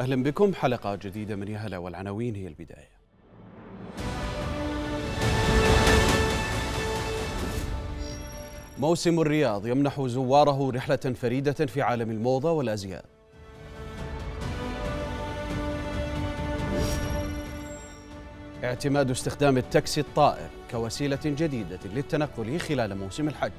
أهلا بكم حلقة جديدة من يا هلا والعناوين هي البداية موسم الرياض يمنح زواره رحلة فريدة في عالم الموضة والأزياء اعتماد استخدام التاكسي الطائر كوسيلة جديدة للتنقل خلال موسم الحج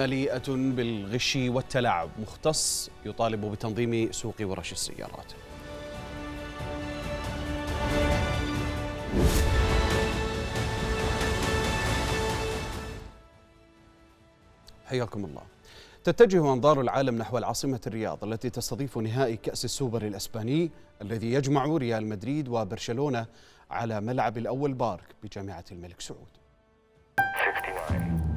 مليئة بالغش والتلاعب مختص يطالب بتنظيم سوق ورش السيارات حياكم الله تتجه أنظار العالم نحو العاصمة الرياض التي تستضيف نهائي كأس السوبر الأسباني الذي يجمع ريال مدريد وبرشلونة على ملعب الأول بارك بجامعة الملك سعود 59.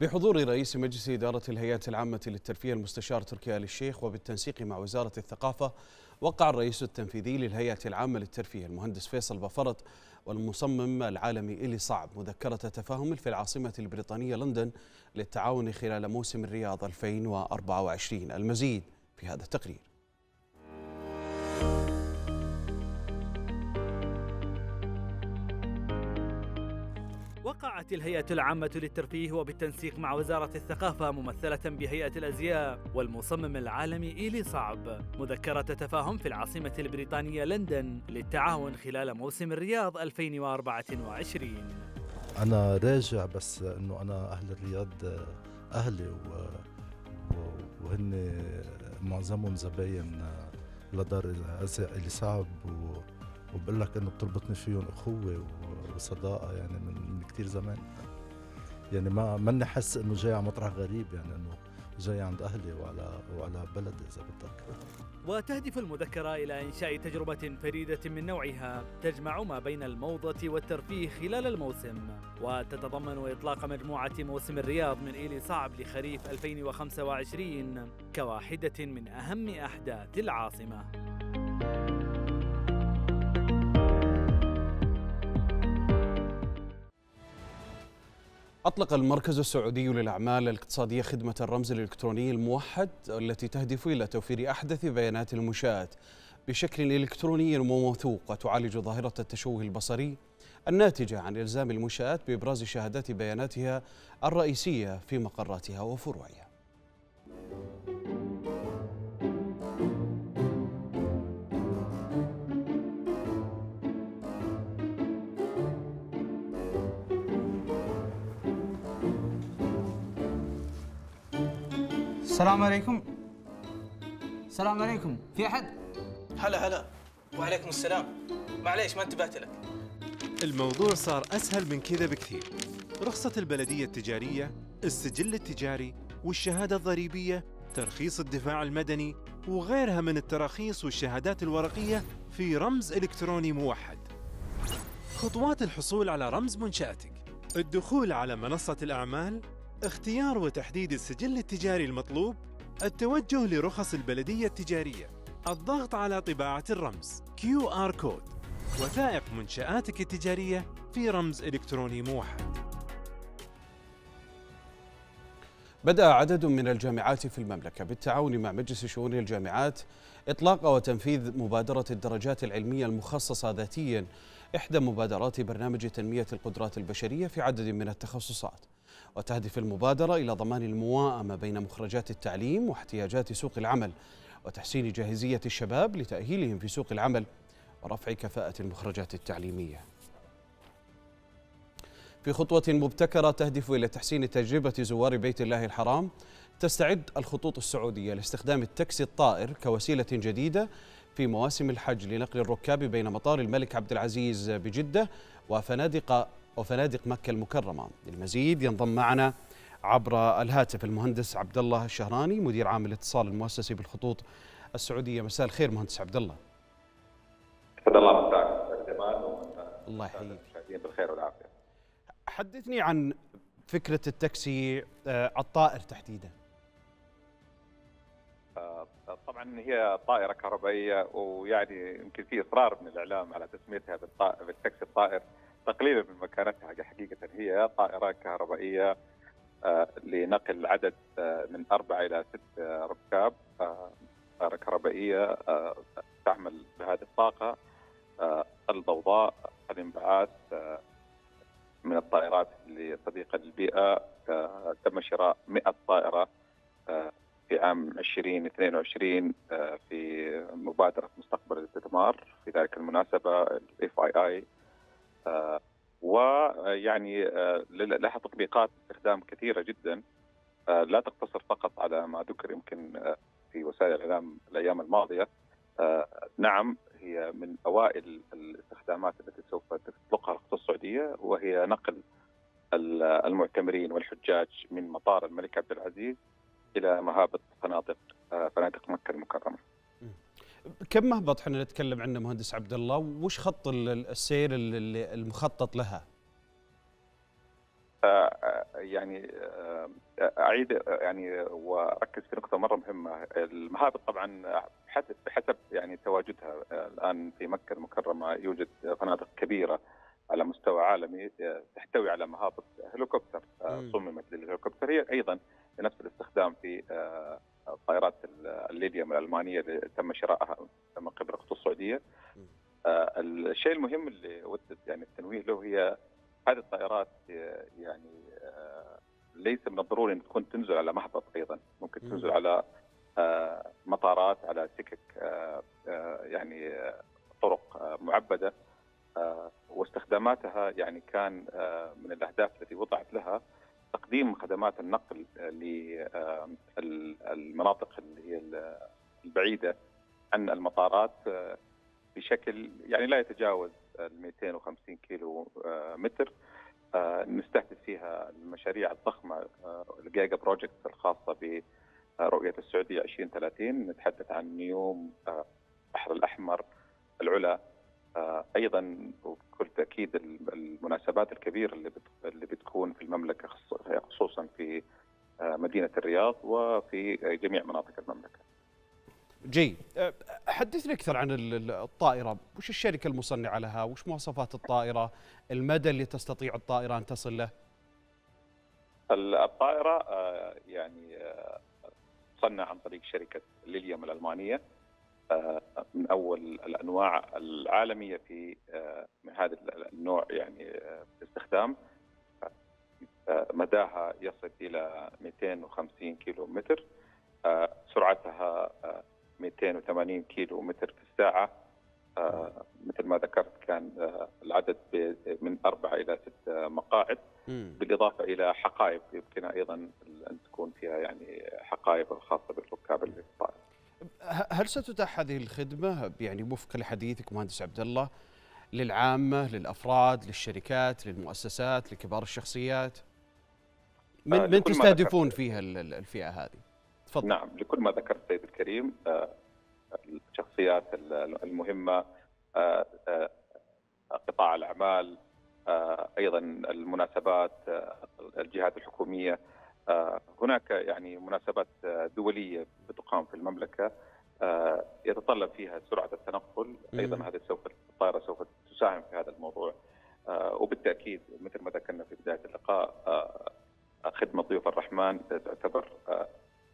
بحضور رئيس مجلس إدارة الهيئة العامة للترفيه المستشار تركي آل الشيخ وبالتنسيق مع وزارة الثقافة وقع الرئيس التنفيذي للهيئة العامة للترفيه المهندس فيصل بفرط والمصمم العالمي إلي صعب مذكرة تفاهم في العاصمة البريطانية لندن للتعاون خلال موسم الرياض 2024 المزيد في هذا التقرير الهيئة العامة للترفيه وبالتنسيق مع وزارة الثقافة ممثلة بهيئة الأزياء والمصمم العالمي إيلي صعب مذكرة تفاهم في العاصمة البريطانية لندن للتعاون خلال موسم الرياض 2024 أنا راجع بس إنه أنا أهل الرياض أهلي و... وهن معظمهم زباين لدار الأزياء إيلي صعب و... وبقول لك انه بتربطني فيهم اخوه وصداقه يعني من كتير زمان يعني ما ماني حس انه جاي على مطرح غريب يعني انه جاي عند اهلي وعلى وعلى بلدي اذا بدك وتهدف المذكرة إلى إنشاء تجربة فريدة من نوعها تجمع ما بين الموضة والترفيه خلال الموسم وتتضمن إطلاق مجموعة موسم الرياض من إيل صعب لخريف 2025 كواحدة من أهم أحداث العاصمة أطلق المركز السعودي للأعمال الاقتصادية خدمة الرمز الإلكتروني الموحد التي تهدف إلى توفير أحدث بيانات المنشآت بشكل إلكتروني وموثوق وتعالج ظاهرة التشوه البصري الناتجة عن إلزام المنشآت بإبراز شهادات بياناتها الرئيسية في مقراتها وفروعها السلام عليكم السلام عليكم في احد هلا هلا وعليكم السلام معليش ما انتبهت لك الموضوع صار اسهل من كذا بكثير رخصه البلديه التجاريه السجل التجاري والشهاده الضريبيه ترخيص الدفاع المدني وغيرها من التراخيص والشهادات الورقيه في رمز الكتروني موحد خطوات الحصول على رمز منشاتك الدخول على منصه الاعمال اختيار وتحديد السجل التجاري المطلوب التوجه لرخص البلدية التجارية الضغط على طباعة الرمز QR Code وثائق منشآتك التجارية في رمز إلكتروني موحد بدأ عدد من الجامعات في المملكة بالتعاون مع مجلس شؤون الجامعات إطلاق وتنفيذ مبادرة الدرجات العلمية المخصصة ذاتياً إحدى مبادرات برنامج تنمية القدرات البشرية في عدد من التخصصات وتهدف المبادرة إلى ضمان المواءمة بين مخرجات التعليم واحتياجات سوق العمل وتحسين جاهزية الشباب لتأهيلهم في سوق العمل ورفع كفاءة المخرجات التعليمية في خطوة مبتكرة تهدف إلى تحسين تجربة زوار بيت الله الحرام تستعد الخطوط السعودية لاستخدام التاكسي الطائر كوسيلة جديدة في مواسم الحج لنقل الركاب بين مطار الملك عبد العزيز بجدة وفنادق وفنادق مكة المكرمة للمزيد ينضم معنا عبر الهاتف المهندس عبد الله الشهراني مدير عام الاتصال المؤسسي بالخطوط السعودية مساء الخير مهندس عبد الله أسعد الله مساك الله يحييك بالخير والعافية حدثني عن فكرة التاكسي آه، الطائر تحديدا آه، طبعا هي طائرة كهربائية ويعني يمكن في إصرار من الإعلام على تسميتها بالتاكسي الطائر تقليلا من مكانتها حقيقه هي طائره كهربائيه آه، لنقل عدد آه، من أربعة إلى ست آه، ركاب طائرة كهربائية تعمل بهذه الطاقة الضوضاء الانبعاث من الطائرات صديقة للبيئة تم شراء 100 طائرة في عام 2022 في مبادرة مستقبل الاستثمار في ذلك المناسبة الاف اي اي ويعني آه، لها تطبيقات استخدام كثيره جدا آه، لا تقتصر فقط على ما ذكر يمكن آه، في وسائل الاعلام الايام الماضيه نعم هي من اوائل الاستخدامات التي سوف تطلقها الخطوط السعوديه وهي نقل المعتمرين والحجاج من مطار الملك عبد العزيز الى مهابط فنادق فنادق مكه المكرمه. كم مهبط احنا نتكلم عنه مهندس عبد الله وش خط السير المخطط لها؟ آه، آه، يعني آه، اعيد يعني واركز في نقطه مره مهمه المهابط طبعا حسب حسب يعني تواجدها الان في مكه المكرمه يوجد فنادق كبيره على مستوى عالمي تحتوي على مهابط هليكوبتر صممت للهليكوبتر هي ايضا نفس الاستخدام في الطائرات الليبيا من المانيه اللي تم شرائها من قبل الخطوط السعوديه آه، الشيء المهم اللي ودت يعني التنويه له هي هذه الطائرات آه، يعني آه، ليس من الضروري ان تكون تنزل على محطط ايضا ممكن تنزل على مطارات على سكك يعني طرق معبده واستخداماتها يعني كان من الاهداف التي وضعت لها تقديم خدمات النقل للمناطق آه، اللي هي البعيده عن المطارات آه، بشكل يعني لا يتجاوز ال 250 كيلو آه، متر نستهدف فيها المشاريع الضخمه الجيجا بروجكتس الخاصه برؤيه السعوديه 2030 نتحدث عن نيوم البحر الاحمر العلا آه، ايضا وبكل تاكيد المناسبات الكبيره اللي اللي بتكون في المملكه خصوصا في آه، مدينه الرياض وفي جميع مناطق المملكه. جيد آه، حدثني اكثر عن الطائره وش الشركه المصنعه لها وش مواصفات الطائره المدى اللي تستطيع الطائره ان تصل له الطائره يعني تصنع عن طريق شركه ليليوم الالمانيه من اول الانواع العالميه في آه، هذا النوع يعني آه، استخدام مداها يصل الى 250 كيلو متر آه، سرعتها 280 كيلو متر في الساعه مثل ما ذكرت كان العدد من أربعة إلى ست مقاعد بالإضافة إلى حقائب يمكن أيضا أن تكون فيها يعني حقائب الخاصة بالركاب الطائر هل ستتاح هذه الخدمه يعني وفق لحديثك مهندس عبد الله للعامه للافراد للشركات للمؤسسات لكبار الشخصيات من آه، من تستهدفون فيها الفئه هذه تفضل نعم لكل ما ذكرت سيد الكريم آه، الشخصيات المهمه آه، قطاع الاعمال ايضا المناسبات الجهات الحكوميه آه، هناك يعني مناسبات آه، دوليه بتقام في المملكه آه، يتطلب فيها سرعه التنقل ايضا هذه سوف الطائره سوف تساهم في هذا الموضوع وبالتاكيد مثل ما ذكرنا في بدايه اللقاء خدمه ضيوف الرحمن تعتبر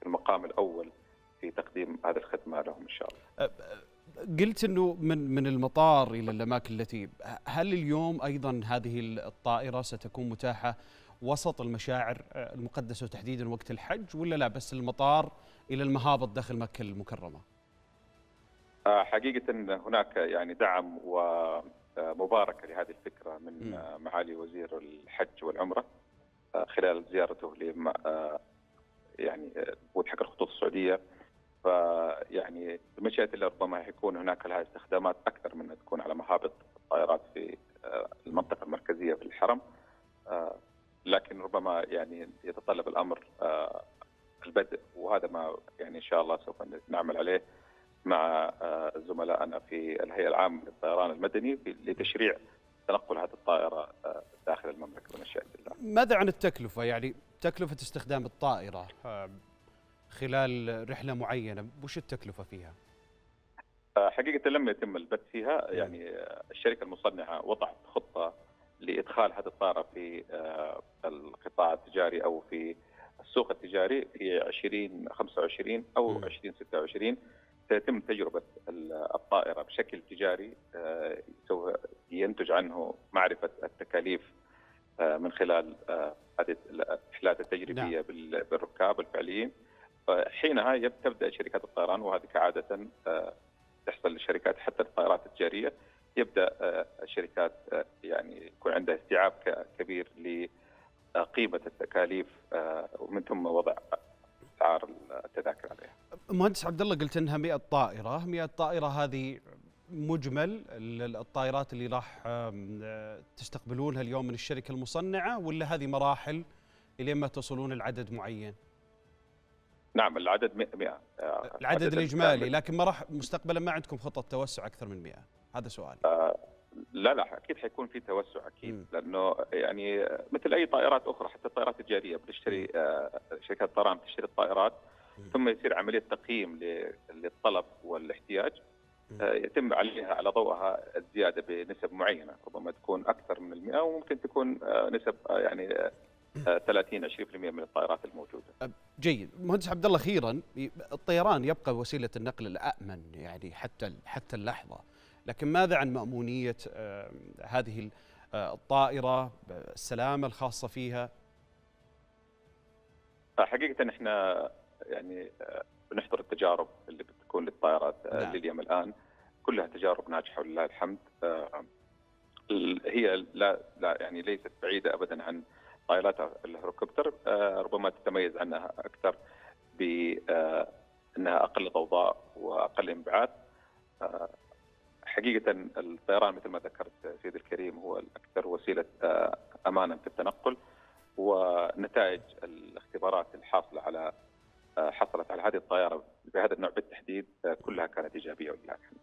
المقام الاول في تقديم هذه الخدمه لهم ان شاء الله. قلت انه من من المطار الى الاماكن التي هل اليوم ايضا هذه الطائره ستكون متاحه وسط المشاعر آه، المقدسه وتحديدا وقت الحج ولا لا بس المطار الى المهابط داخل مكه المكرمه؟ آه، حقيقه هناك يعني دعم ومباركه آه، لهذه الفكره من م. معالي وزير الحج والعمره خلال زيارته ل يعني وتحقق الخطوط السعوديه فيعني بمشيئه الله ربما يكون هناك لها استخدامات اكثر من تكون على مهابط الطائرات في المنطقه المركزيه في الحرم لكن ربما يعني يتطلب الامر آه، البدء وهذا ما يعني ان شاء الله سوف نعمل عليه مع آه، زملائنا في الهيئه العامه للطيران المدني لتشريع تنقل هذه الطائره آه، داخل المملكه الشيء الله. ماذا عن التكلفه؟ يعني تكلفه استخدام الطائره خلال رحله معينه، وش التكلفه فيها؟ حقيقه لم يتم البت فيها نعم. يعني الشركه المصنعه وضعت خطه لادخال هذه الطاره في آه، القطاع التجاري او في السوق التجاري في 2025 او 2026 سيتم تجربه الطائره بشكل تجاري آه، سوف ينتج عنه معرفه التكاليف آه، من خلال هذه الرحلات التجريبيه نعم. بالركاب الفعليين حينها تبدا شركات الطيران وهذه كعاده تحصل للشركات حتى الطائرات التجاريه يبدا آه، الشركات آه، يعني يكون عندها استيعاب كبير لقيمه التكاليف آه، ومن ثم وضع اسعار التذاكر عليها. مهندس عبد الله قلت انها 100 طائره، 100 طائره هذه مجمل الطائرات اللي راح تستقبلونها اليوم من الشركه المصنعه ولا هذه مراحل الين ما تصلون لعدد معين؟ نعم العدد 100 العدد, العدد الاجمالي لكن ما راح مستقبلا ما عندكم خطه توسع اكثر من 100 هذا سؤال آه لا لا اكيد حيكون في توسع اكيد م. لانه يعني مثل اي طائرات اخرى حتى الطائرات التجاريه بتشتري آه شركات طيران بتشتري الطائرات م. ثم يصير عمليه تقييم للطلب والاحتياج آه يتم عليها على ضوءها الزياده بنسب معينه ربما تكون اكثر من المئة وممكن تكون آه نسب آه يعني 30 آه، 20% من الطائرات الموجوده. جيد، مهندس عبد الله اخيرا الطيران يبقى وسيله النقل الامن يعني حتى حتى اللحظه. لكن ماذا عن مأمونية آه، هذه آه، الطائرة السلامة الخاصة فيها آه، حقيقة احنا يعني بنحضر التجارب اللي بتكون للطائرات نعم. لليوم الآن كلها تجارب ناجحة ولله الحمد هي لا, لا يعني ليست بعيدة أبدا عن طائرات الهليكوبتر ربما تتميز عنها أكثر بأنها أقل ضوضاء وأقل انبعاث حقيقة الطيران مثل ما ذكرت سيد الكريم هو الأكثر وسيلة آه، أمانا في التنقل ونتائج الاختبارات الحاصلة على آه، حصلت على هذه الطائرة بهذا النوع بالتحديد آه، كلها كانت إيجابية ولله الحمد.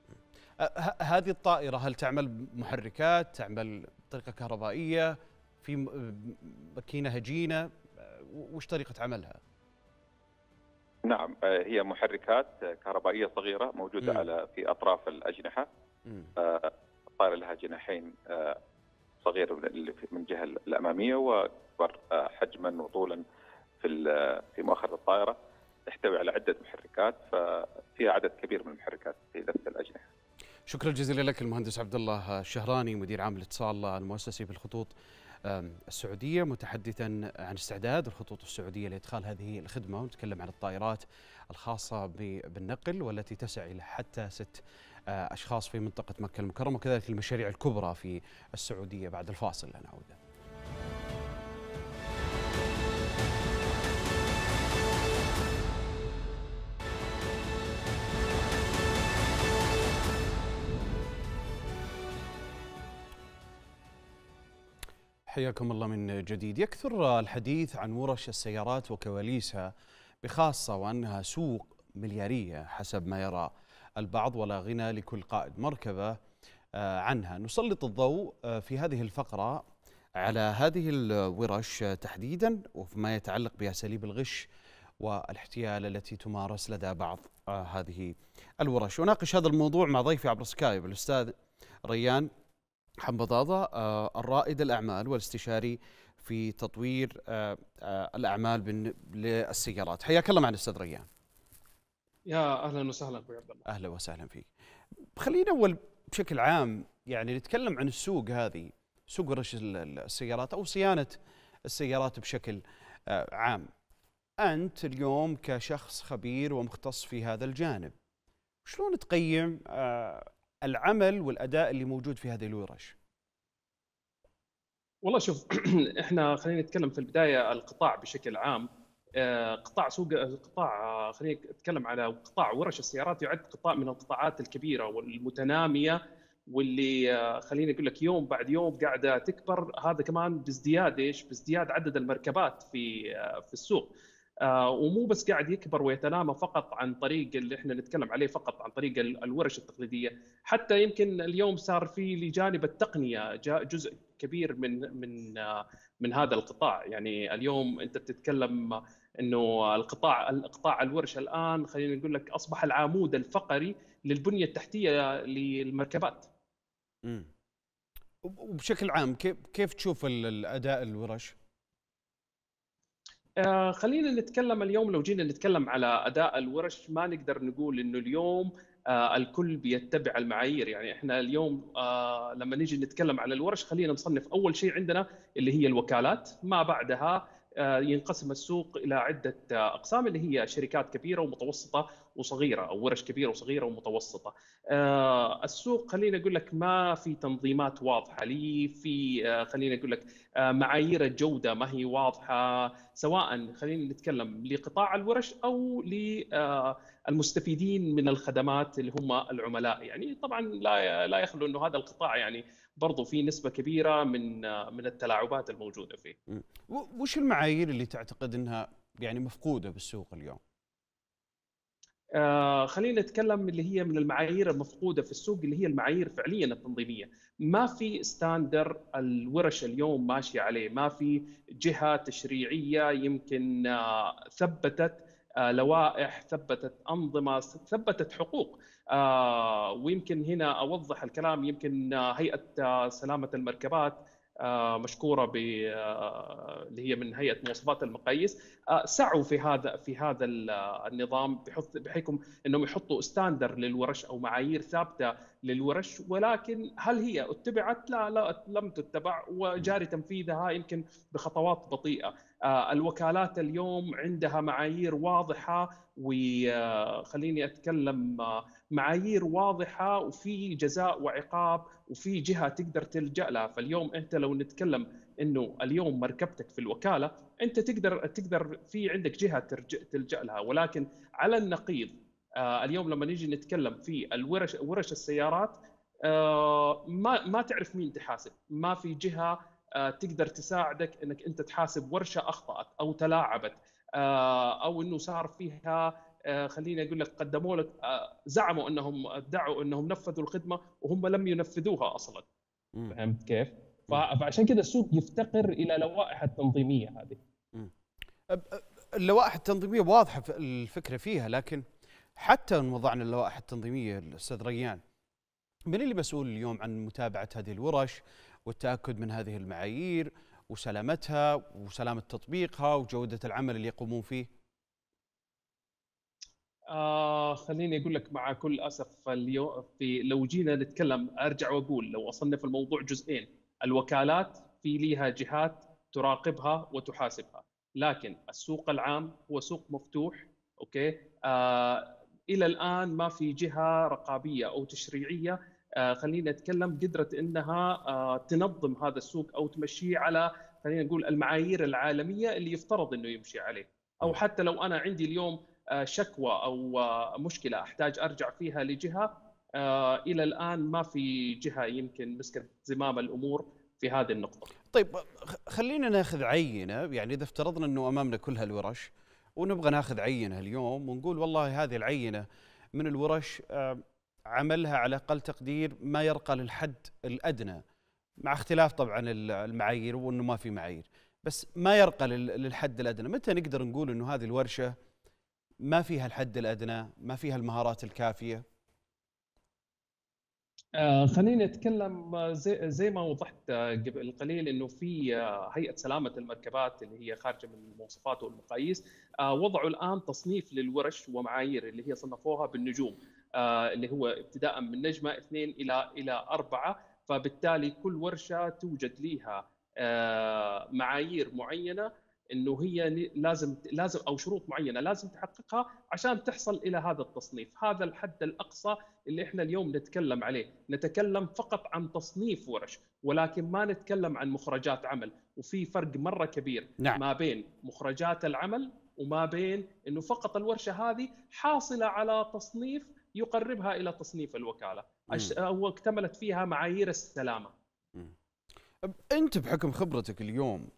هذه الطائرة هل تعمل بمحركات تعمل بطريقة كهربائية في ماكينة هجينة وش طريقة عملها؟ نعم هي محركات كهربائية صغيرة موجودة م. على في أطراف الأجنحة طائرة لها جناحين آه، صغير من الجهة الأمامية وأكبر آه، حجما وطولا في في مؤخرة الطائرة تحتوي على عدة محركات ففيها عدد كبير من المحركات في نفس الأجنحة. شكرا جزيلا لك المهندس عبد الله الشهراني مدير عام الاتصال المؤسسي في الخطوط السعودية متحدثا عن استعداد الخطوط السعودية لإدخال هذه الخدمة ونتكلم عن الطائرات الخاصة بالنقل والتي تسع إلى حتى ست آه، أشخاص في منطقة مكة المكرمة وكذلك المشاريع الكبرى في السعودية بعد الفاصل نعود حياكم الله من جديد يكثر الحديث عن ورش السيارات وكواليسها بخاصة وأنها سوق مليارية حسب ما يرى البعض ولا غنى لكل قائد مركبة آه، عنها نسلط الضوء آه، في هذه الفقرة على هذه الورش آه، تحديدا وفيما يتعلق بأساليب الغش والاحتيال التي تمارس لدى بعض هذه الورش وناقش هذا الموضوع مع ضيفي عبر سكايب الأستاذ ريان حمبضاضة الرائد الأعمال والاستشاري في تطوير الأعمال للسيارات حياك الله معنا أستاذ ريان يا اهلا وسهلا ابو عبد الله اهلا وسهلا فيك خلينا اول بشكل عام يعني نتكلم عن السوق هذه سوق رش السيارات او صيانه السيارات بشكل آه، عام انت اليوم كشخص خبير ومختص في هذا الجانب شلون تقيم آه، العمل والاداء اللي موجود في هذه الورش والله شوف احنا خلينا نتكلم في البدايه القطاع بشكل عام آه، قطاع سوق قطاع آه، خلينا اتكلم على قطاع ورش السيارات يعد قطاع من القطاعات الكبيره والمتناميه واللي آه، خليني اقول لك يوم بعد يوم قاعده تكبر هذا كمان بازدياد ايش؟ بازدياد عدد المركبات في في السوق. ومو بس قاعد يكبر ويتنامى فقط عن طريق اللي احنا نتكلم عليه فقط عن طريق الورش التقليديه، حتى يمكن اليوم صار في لجانب التقنيه جاء جزء كبير من من من هذا القطاع، يعني اليوم انت بتتكلم انه القطاع القطاع الورش الان خلينا نقول لك اصبح العمود الفقري للبنيه التحتيه للمركبات. امم وبشكل عام كيف كيف تشوف الاداء الورش؟ آه خلينا نتكلم اليوم لو جينا نتكلم على اداء الورش ما نقدر نقول انه اليوم آه الكل بيتبع المعايير يعني احنا اليوم آه لما نيجي نتكلم على الورش خلينا نصنف اول شيء عندنا اللي هي الوكالات ما بعدها آه، ينقسم السوق الى عده آه، اقسام اللي هي شركات كبيره ومتوسطه وصغيره او ورش كبيره وصغيره ومتوسطه. آه، السوق خليني اقول لك ما في تنظيمات واضحه لي في خليني اقول لك معايير الجوده ما هي واضحه سواء خلينا نتكلم لقطاع الورش او للمستفيدين من الخدمات اللي هم العملاء يعني طبعا لا لا يخلو انه هذا القطاع يعني برضو في نسبه كبيره من من التلاعبات الموجوده فيه. وش المعايير اللي تعتقد انها يعني مفقوده بالسوق اليوم؟ آه خلينا نتكلم اللي هي من المعايير المفقوده في السوق اللي هي المعايير فعليا التنظيميه، ما في ستاندر الورش اليوم ماشيه عليه، ما في جهه تشريعيه يمكن آه ثبتت آه لوائح، ثبتت انظمه، ثبتت حقوق، آه، ويمكن هنا اوضح الكلام يمكن هيئه سلامه المركبات آه، مشكوره ب آه، اللي هي من هيئه مواصفات المقاييس سعوا في هذا في هذا النظام بحكم انهم يحطوا ستاندر للورش او معايير ثابته للورش ولكن هل هي اتبعت؟ لا لا لم تتبع وجاري تنفيذها يمكن بخطوات بطيئه آه، الوكالات اليوم عندها معايير واضحه وخليني آه، اتكلم آه، معايير واضحه وفي جزاء وعقاب وفي جهه تقدر تلجا لها فاليوم انت لو نتكلم انه اليوم مركبتك في الوكاله انت تقدر تقدر في عندك جهه تلجا لها ولكن على النقيض اليوم لما نيجي نتكلم في الورش ورش السيارات ما ما تعرف مين تحاسب ما في جهه آه، تقدر تساعدك انك انت تحاسب ورشه اخطات او تلاعبت آه، او انه صار فيها آه، خليني اقول لك قدموا لك زعموا انهم ادعوا انهم نفذوا الخدمه وهم لم ينفذوها اصلا فهمت كيف؟ فعشان كذا السوق يفتقر الى لوائح التنظيميه هذه اللوائح التنظيميه واضحه الفكره فيها لكن حتى ان وضعنا اللوائح التنظيميه الاستاذ ريان من اللي مسؤول اليوم عن متابعه هذه الورش والتاكد من هذه المعايير وسلامتها وسلامه تطبيقها وجوده العمل اللي يقومون فيه؟ آه خليني اقول لك مع كل اسف اليوم في لو جينا نتكلم ارجع واقول لو اصنف الموضوع جزئين الوكالات في ليها جهات تراقبها وتحاسبها لكن السوق العام هو سوق مفتوح اوكي آه الى الان ما في جهه رقابيه او تشريعيه آه، خلينا نتكلم قدرت انها آه، تنظم هذا السوق او تمشيه على خلينا نقول المعايير العالميه اللي يفترض انه يمشي عليه او نعم. حتى لو انا عندي اليوم آه، شكوى او مشكله احتاج ارجع فيها لجهه الى الان ما في جهه يمكن مسكت زمام الامور في هذه النقطه. طيب خلينا ناخذ عينه يعني اذا افترضنا انه امامنا كل هالورش ونبغى ناخذ عينه اليوم ونقول والله هذه العينه من الورش عملها على اقل تقدير ما يرقى للحد الادنى مع اختلاف طبعا المعايير وانه ما في معايير بس ما يرقى للحد الادنى متى نقدر نقول انه هذه الورشه ما فيها الحد الادنى ما فيها المهارات الكافيه آه خليني اتكلم زي, زي ما وضحت آه، قبل قليل انه في آه، هيئه سلامه المركبات اللي هي خارجه من المواصفات والمقاييس آه وضعوا الان تصنيف للورش ومعايير اللي هي صنفوها بالنجوم آه، اللي هو ابتداء من نجمه اثنين الى الى اربعه فبالتالي كل ورشه توجد لها آه، معايير معينه انه هي لازم لازم او شروط معينه لازم تحققها عشان تحصل الى هذا التصنيف، هذا الحد الاقصى اللي احنا اليوم نتكلم عليه، نتكلم فقط عن تصنيف ورش ولكن ما نتكلم عن مخرجات عمل، وفي فرق مره كبير نعم. ما بين مخرجات العمل وما بين انه فقط الورشه هذه حاصله على تصنيف يقربها الى تصنيف الوكاله او اكتملت فيها معايير السلامه انت بحكم خبرتك اليوم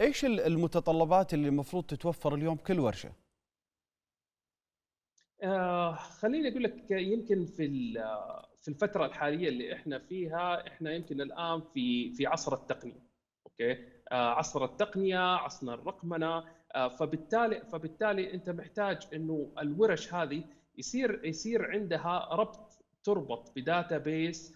ايش المتطلبات اللي المفروض تتوفر اليوم كل ورشه آه خليني اقول لك يمكن في في الفتره الحاليه اللي احنا فيها احنا يمكن الان في في عصر التقنيه اوكي آه عصر التقنيه عصر الرقمنه آه فبالتالي فبالتالي انت محتاج انه الورش هذه يصير يصير عندها ربط تربط بداتا آه، بيس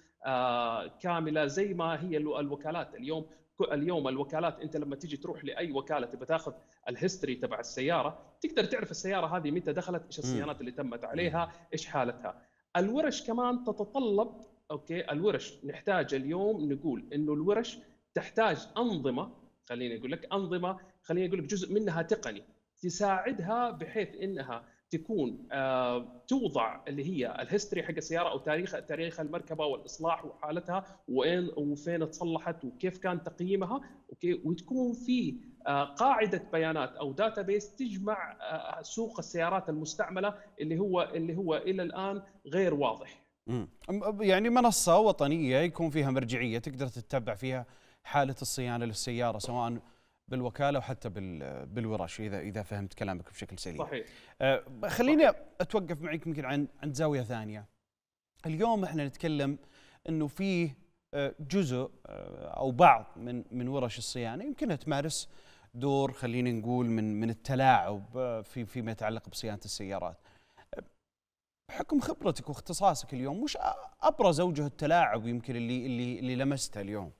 كامله زي ما هي الوكالات اليوم اليوم الوكالات انت لما تيجي تروح لاي وكاله تبى تاخذ الهيستوري تبع السياره تقدر تعرف السياره هذه متى دخلت ايش الصيانات اللي تمت عليها ايش حالتها الورش كمان تتطلب اوكي الورش نحتاج اليوم نقول انه الورش تحتاج انظمه خليني اقول لك انظمه خليني اقول لك جزء منها تقني تساعدها بحيث انها تكون آه، توضع اللي هي الهيستوري حق السياره او تاريخ تاريخ المركبه والاصلاح وحالتها وين وفين تصلحت وكيف كان تقييمها اوكي وتكون في آه، قاعده بيانات او داتا بيس تجمع آه، سوق السيارات المستعمله اللي هو اللي هو الى الان غير واضح. يعني منصه وطنيه يكون فيها مرجعيه تقدر تتبع فيها حاله الصيانه للسياره سواء بالوكاله وحتى بالورش اذا اذا فهمت كلامك بشكل سليم. صحيح. آه خليني صحيح. اتوقف معك يمكن عن عند زاويه ثانيه. اليوم احنا نتكلم انه فيه آه، جزء آه، او بعض من من ورش الصيانه يمكنها تمارس دور خلينا نقول من من التلاعب آه، في فيما يتعلق بصيانه السيارات. بحكم خبرتك واختصاصك اليوم وش ابرز اوجه التلاعب يمكن اللي اللي اللي لمسته اليوم؟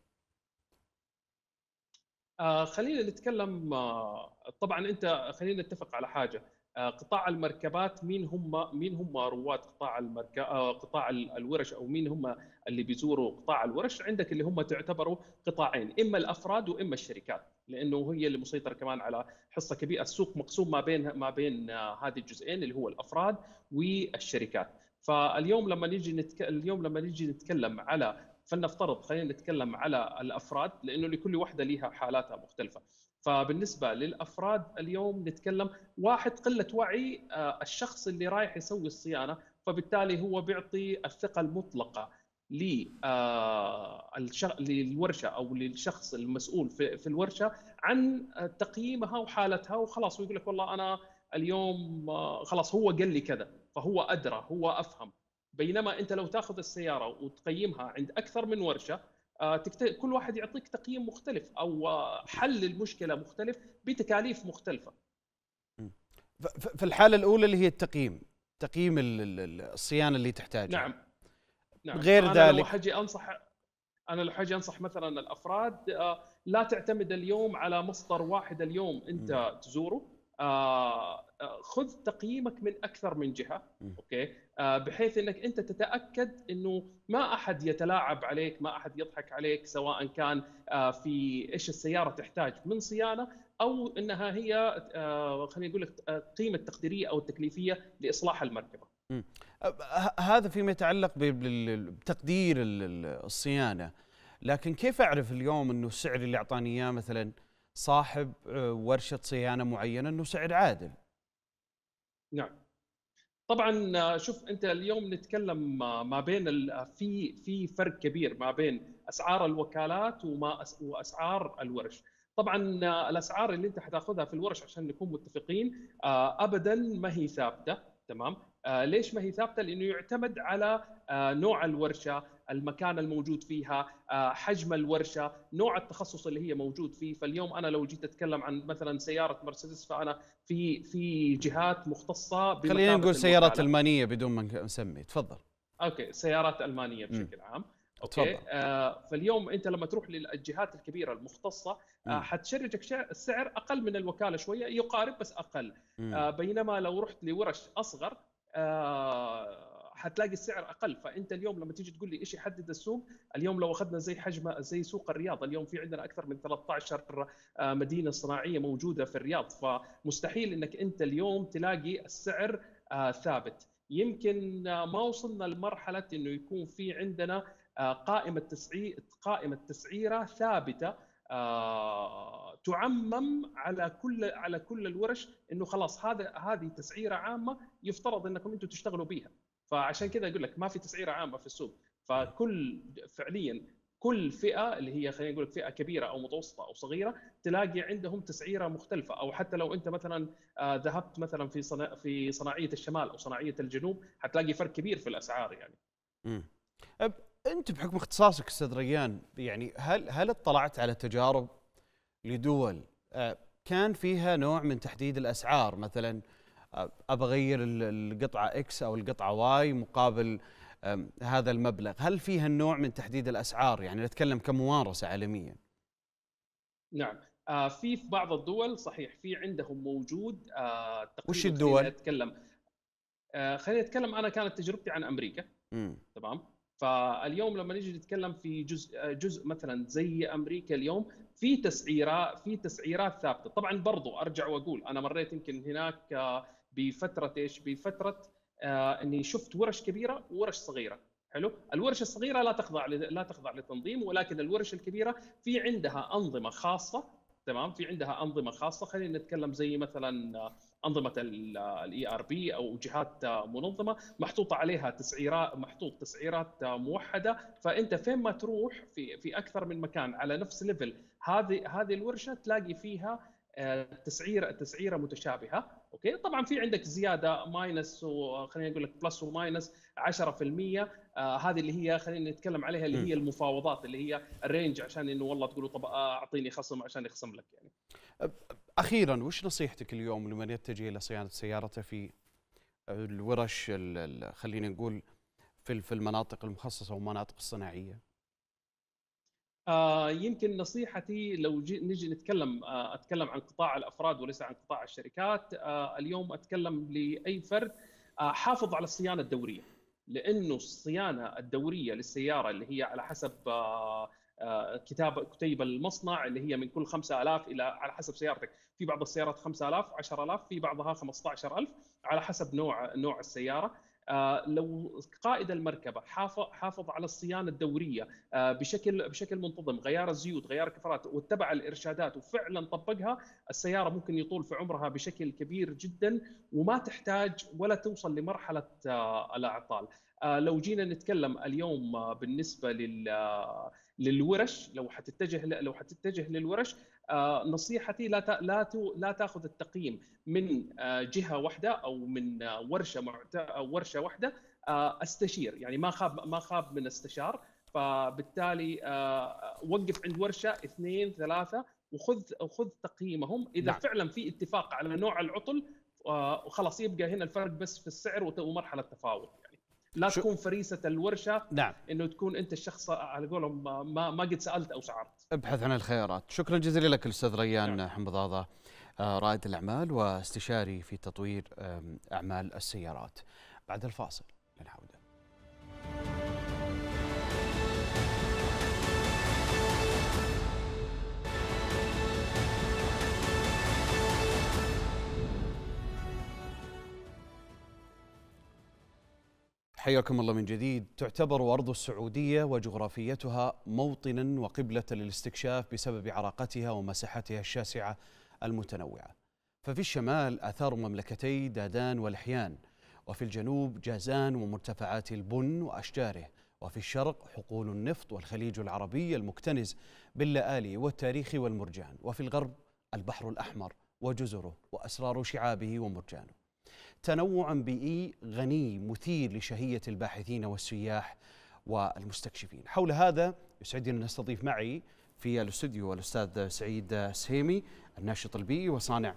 آه خلينا نتكلم آه طبعا انت خلينا نتفق على حاجه آه قطاع المركبات مين هم مين هم رواد قطاع المرك... آه قطاع الورش او مين هم اللي بيزوروا قطاع الورش عندك اللي هم تعتبروا قطاعين اما الافراد واما الشركات لانه هي اللي مسيطره كمان على حصه كبيره السوق مقسوم ما بين ما بين آه، هذه الجزئين اللي هو الافراد والشركات فاليوم لما نيجي نتك... اليوم لما نيجي نتكلم على فلنفترض خلينا نتكلم على الافراد لانه لكل وحده لها حالاتها مختلفه فبالنسبه للافراد اليوم نتكلم واحد قله وعي آه، الشخص اللي رايح يسوي الصيانه فبالتالي هو بيعطي الثقه المطلقه آه، للورشه او للشخص المسؤول في الورشه عن تقييمها وحالتها وخلاص ويقول لك والله انا اليوم آه، خلاص هو قال لي كذا فهو ادرى هو افهم بينما انت لو تاخذ السياره وتقيمها عند اكثر من ورشه آه، كل واحد يعطيك تقييم مختلف او آه، حل المشكله مختلف بتكاليف مختلفه. في الحاله الاولى اللي هي التقييم، تقييم الصيانه اللي تحتاجها. نعم. نعم. غير أنا ذلك لو حجي انصح انا لو حجي انصح مثلا الافراد آه، لا تعتمد اليوم على مصدر واحد اليوم انت م. تزوره خذ تقييمك من اكثر من جهه م. اوكي آه، بحيث انك انت تتاكد انه ما احد يتلاعب عليك، ما احد يضحك عليك سواء كان آه، في ايش السياره تحتاج من صيانه او انها هي آه، خلينا نقول لك قيمه تقديريه او التكليفيه لاصلاح المركبه. هذا فيما يتعلق بتقدير الصيانه، لكن كيف اعرف اليوم انه السعر اللي اعطاني اياه مثلا صاحب ورشه صيانه معينه انه سعر عادل؟ نعم طبعا آه، شوف انت اليوم نتكلم آه، ما بين ال... آه، في في فرق كبير ما بين اسعار الوكالات وما أس... واسعار الورش طبعا الاسعار اللي انت حتاخذها في الورش عشان نكون متفقين ابدا ما هي ثابته تمام ليش ما هي ثابته لانه يعتمد على نوع الورشه المكان الموجود فيها آه، حجم الورشه نوع التخصص اللي هي موجود فيه فاليوم انا لو جيت اتكلم عن مثلا سياره مرسيدس فانا في في جهات مختصه خلينا نقول سيارات المانيه بدون ما نسمي تفضل اوكي سيارات المانيه بشكل م. عام اوكي آه فاليوم انت لما تروح للجهات الكبيره المختصه آه حتشرجك السعر اقل من الوكاله شويه يقارب بس اقل آه بينما لو رحت لورش اصغر آه حتلاقي السعر اقل فانت اليوم لما تيجي تقول لي ايش يحدد السوق اليوم لو اخذنا زي حجم زي سوق الرياض اليوم في عندنا اكثر من 13 آه، مدينه صناعيه موجوده في الرياض فمستحيل انك انت اليوم تلاقي السعر آه، ثابت يمكن آه، ما وصلنا لمرحله انه يكون في عندنا قائمه تسعير قائمه تسعيره ثابته تعمم على كل على كل الورش انه خلاص هذا هذه تسعيره عامه يفترض انكم انتم تشتغلوا بيها فعشان كذا اقول لك ما في تسعيره عامه في السوق فكل فعليا كل فئه اللي هي خلينا نقول فئه كبيره او متوسطه او صغيره تلاقي عندهم تسعيره مختلفه او حتى لو انت مثلا آه، ذهبت مثلا في صنا... في صناعيه الشمال او صناعيه الجنوب حتلاقي فرق كبير في الاسعار يعني. امم أب... انت بحكم اختصاصك استاذ ريان يعني هل هل اطلعت على تجارب لدول آه، كان فيها نوع من تحديد الاسعار مثلا اغير القطعه اكس او القطعه واي مقابل هذا المبلغ هل في هالنوع من تحديد الاسعار يعني نتكلم كممارسه عالميا نعم آه، في بعض الدول صحيح في عندهم موجود آه وش الدول؟ اتكلم آه خليني اتكلم انا كانت تجربتي عن امريكا تمام فاليوم لما نجي نتكلم في جزء آه، جزء مثلا زي امريكا اليوم في تسعيرات في تسعيرات ثابته طبعا برضو ارجع واقول انا مريت يمكن هناك آه، بفتره ايش؟ بفتره آه اني شفت ورش كبيره وورش صغيره حلو الورش الصغيره لا تخضع لا تخضع للتنظيم ولكن الورش الكبيره في عندها انظمه خاصه تمام في عندها انظمه خاصه خلينا نتكلم زي مثلا آه، انظمه الاي ار بي او جهات آه، منظمه محطوطه عليها تسعيرات محطوط تسعيرات آه، موحده فانت فين ما تروح في في اكثر من مكان على نفس ليفل هذه هذه الورشه تلاقي فيها التسعيره التسعيره متشابهه اوكي طبعا في عندك زياده ماينس وخلينا نقول لك بلس وماينس 10% آه هذه اللي هي خلينا نتكلم عليها اللي م. هي المفاوضات اللي هي الرينج عشان انه والله تقولوا طب آه، اعطيني خصم عشان يخصم لك يعني اخيرا وش نصيحتك اليوم لمن يتجه الى صيانه سيارته في الورش خلينا نقول في في المناطق المخصصه والمناطق الصناعيه آه يمكن نصيحتي لو نجي نتكلم آه اتكلم عن قطاع الافراد وليس عن قطاع الشركات آه اليوم اتكلم لاي فرد آه حافظ على الصيانه الدوريه لانه الصيانه الدوريه للسياره اللي هي على حسب آه آه كتاب كتيب المصنع اللي هي من كل 5000 الى على حسب سيارتك في بعض السيارات 5000 10000 في بعضها 15000 على حسب نوع نوع السياره آه، لو قائد المركبه حافظ حافظ على الصيانه الدوريه آه، بشكل بشكل منتظم غيار الزيوت غيار الكفرات واتبع الارشادات وفعلا طبقها السياره ممكن يطول في عمرها بشكل كبير جدا وما تحتاج ولا توصل لمرحله آه، الاعطال آه، لو جينا نتكلم اليوم آه، بالنسبه لل آه، للورش لو حتتجه لو حتتجه للورش نصيحتي لا لا لا تاخذ التقييم من جهه واحده او من ورشه ورشه واحده استشير يعني ما خاب ما خاب من استشار فبالتالي وقف عند ورشه اثنين ثلاثه وخذ وخذ تقييمهم اذا نعم. فعلا في اتفاق على نوع العطل وخلاص يبقى هنا الفرق بس في السعر ومرحله تفاوض يعني لا شو... تكون فريسه الورشه نعم انه تكون انت الشخص على قولهم ما ما قد سالت او شعرت ابحث عن الخيارات شكرا جزيلا لك الاستاذ ريان نعم. حمضاضه آه، رائد الاعمال واستشاري في تطوير اعمال السيارات بعد الفاصل نعود حياكم الله من جديد تعتبر أرض السعودية وجغرافيتها موطنا وقبلة للاستكشاف بسبب عراقتها ومساحتها الشاسعة المتنوعة ففي الشمال آثار مملكتي دادان والحيان وفي الجنوب جازان ومرتفعات البن وأشجاره وفي الشرق حقول النفط والخليج العربي المكتنز باللآلي والتاريخ والمرجان وفي الغرب البحر الأحمر وجزره وأسرار شعابه ومرجانه تنوع بيئي غني مثير لشهية الباحثين والسياح والمستكشفين حول هذا يسعدني أن نستضيف معي في الاستوديو الأستاذ سعيد سهيمي الناشط البيئي وصانع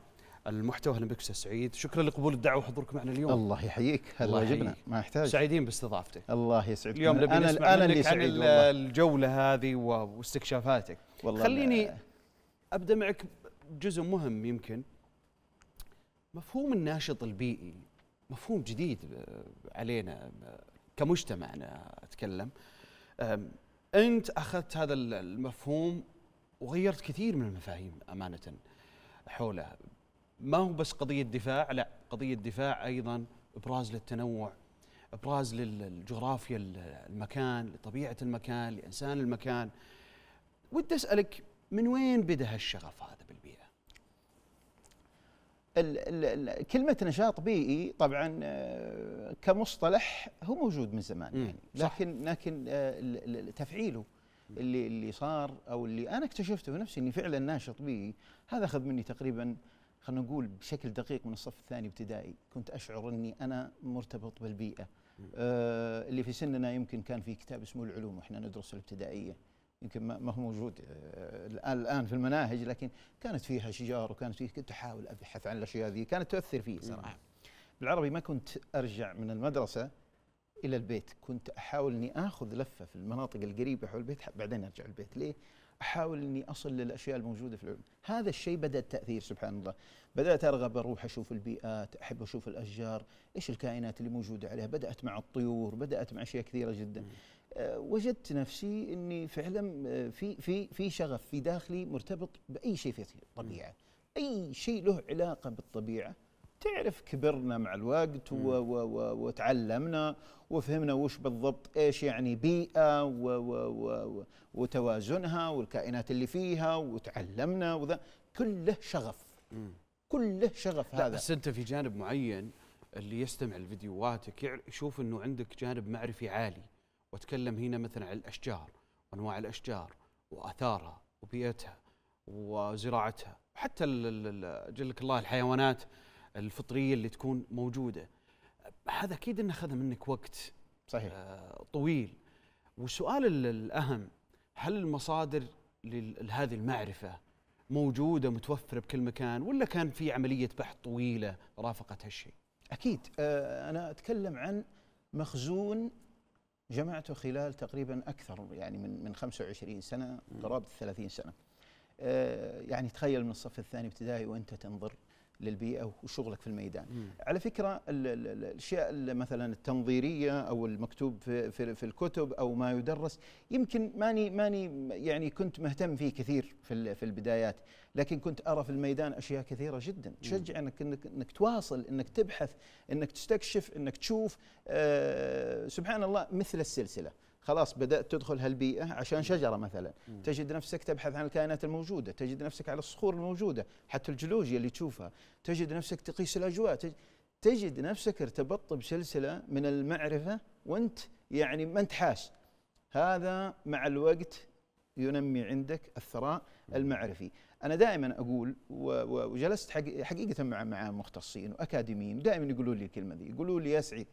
المحتوى اهلا بك استاذ سعيد شكرا لقبول الدعوه وحضورك معنا اليوم الله يحييك هذا واجبنا ما يحتاج سعيدين باستضافتك الله يسعدك اليوم نبي أنا نسمع أنا منك اللي سعيد عن والله. الجوله هذه واستكشافاتك والله خليني ابدا معك بجزء مهم يمكن مفهوم الناشط البيئي مفهوم جديد آه، علينا آه، كمجتمع أنا أتكلم أنت أخذت هذا المفهوم وغيرت كثير من المفاهيم أمانة حوله ما هو بس قضية دفاع لا قضية دفاع أيضا إبراز للتنوع إبراز للجغرافيا المكان لطبيعة المكان لإنسان المكان ودي أسألك من وين بدأ هالشغف هذا بالبيئة كلمة نشاط بيئي طبعا آه، كمصطلح هو موجود من زمان يعني لكن لكن آه، تفعيله اللي اللي صار او اللي انا اكتشفته بنفسي اني فعلا ناشط بيئي هذا اخذ مني تقريبا خلينا نقول بشكل دقيق من الصف الثاني ابتدائي كنت اشعر اني انا مرتبط بالبيئه آه، اللي في سننا يمكن كان في كتاب اسمه العلوم واحنا ندرس الابتدائيه يمكن ما هو موجود آه، الان في المناهج لكن كانت فيها شجار وكانت فيه كنت احاول ابحث عن الاشياء ذي كانت تؤثر فيه صراحه بالعربي ما كنت ارجع من المدرسه الى البيت كنت احاول اني اخذ لفه في المناطق القريبه حول البيت بعدين ارجع البيت ليه احاول اني اصل للاشياء الموجوده في العلم هذا الشيء بدا التاثير سبحان الله بدات ارغب اروح اشوف البيئات احب اشوف الاشجار ايش الكائنات اللي موجوده عليها بدات مع الطيور بدات مع اشياء كثيره جدا آه، وجدت نفسي اني فعلا آه، في في في شغف في داخلي مرتبط باي شيء في الطبيعه اي شيء له علاقه بالطبيعه تعرف كبرنا مع الوقت و و و وتعلمنا وفهمنا وش بالضبط ايش يعني بيئه و و و وتوازنها والكائنات اللي فيها وتعلمنا وذا كله شغف كله شغف هذا بس انت في جانب معين اللي يستمع لفيديوهاتك يشوف انه عندك جانب معرفي عالي واتكلم هنا مثلا عن الاشجار وانواع الاشجار واثارها وبيئتها وزراعتها حتى جلك الله الحيوانات الفطريه اللي تكون موجوده هذا اكيد انه اخذ منك وقت صحيح آه طويل والسؤال الاهم هل المصادر لهذه المعرفه موجوده متوفره بكل مكان ولا كان في عمليه بحث طويله رافقت هالشيء؟ اكيد آه انا اتكلم عن مخزون جمعته خلال تقريبا أكثر يعني من من 25 سنة قرابة 30 سنة آه، يعني تخيل من الصف الثاني ابتدائي وأنت تنظر للبيئه وشغلك في الميدان مم. على فكره الاشياء مثلا التنظيريه او المكتوب في, في, في الكتب او ما يدرس يمكن ماني ماني يعني كنت مهتم فيه كثير في في البدايات لكن كنت ارى في الميدان اشياء كثيره جدا تشجع انك انك انك تواصل انك تبحث انك تستكشف انك تشوف آه سبحان الله مثل السلسله خلاص بدات تدخل هالبيئه عشان شجره مثلا تجد نفسك تبحث عن الكائنات الموجوده تجد نفسك على الصخور الموجوده حتى الجيولوجيا اللي تشوفها تجد نفسك تقيس الاجواء تجد نفسك ارتبطت بسلسله من المعرفه وانت يعني ما انت حاس هذا مع الوقت ينمي عندك الثراء المعرفي انا دائما اقول وجلست حقيقه مع مع مختصين واكاديميين دائما يقولوا لي الكلمه دي يقولوا لي يا سعيد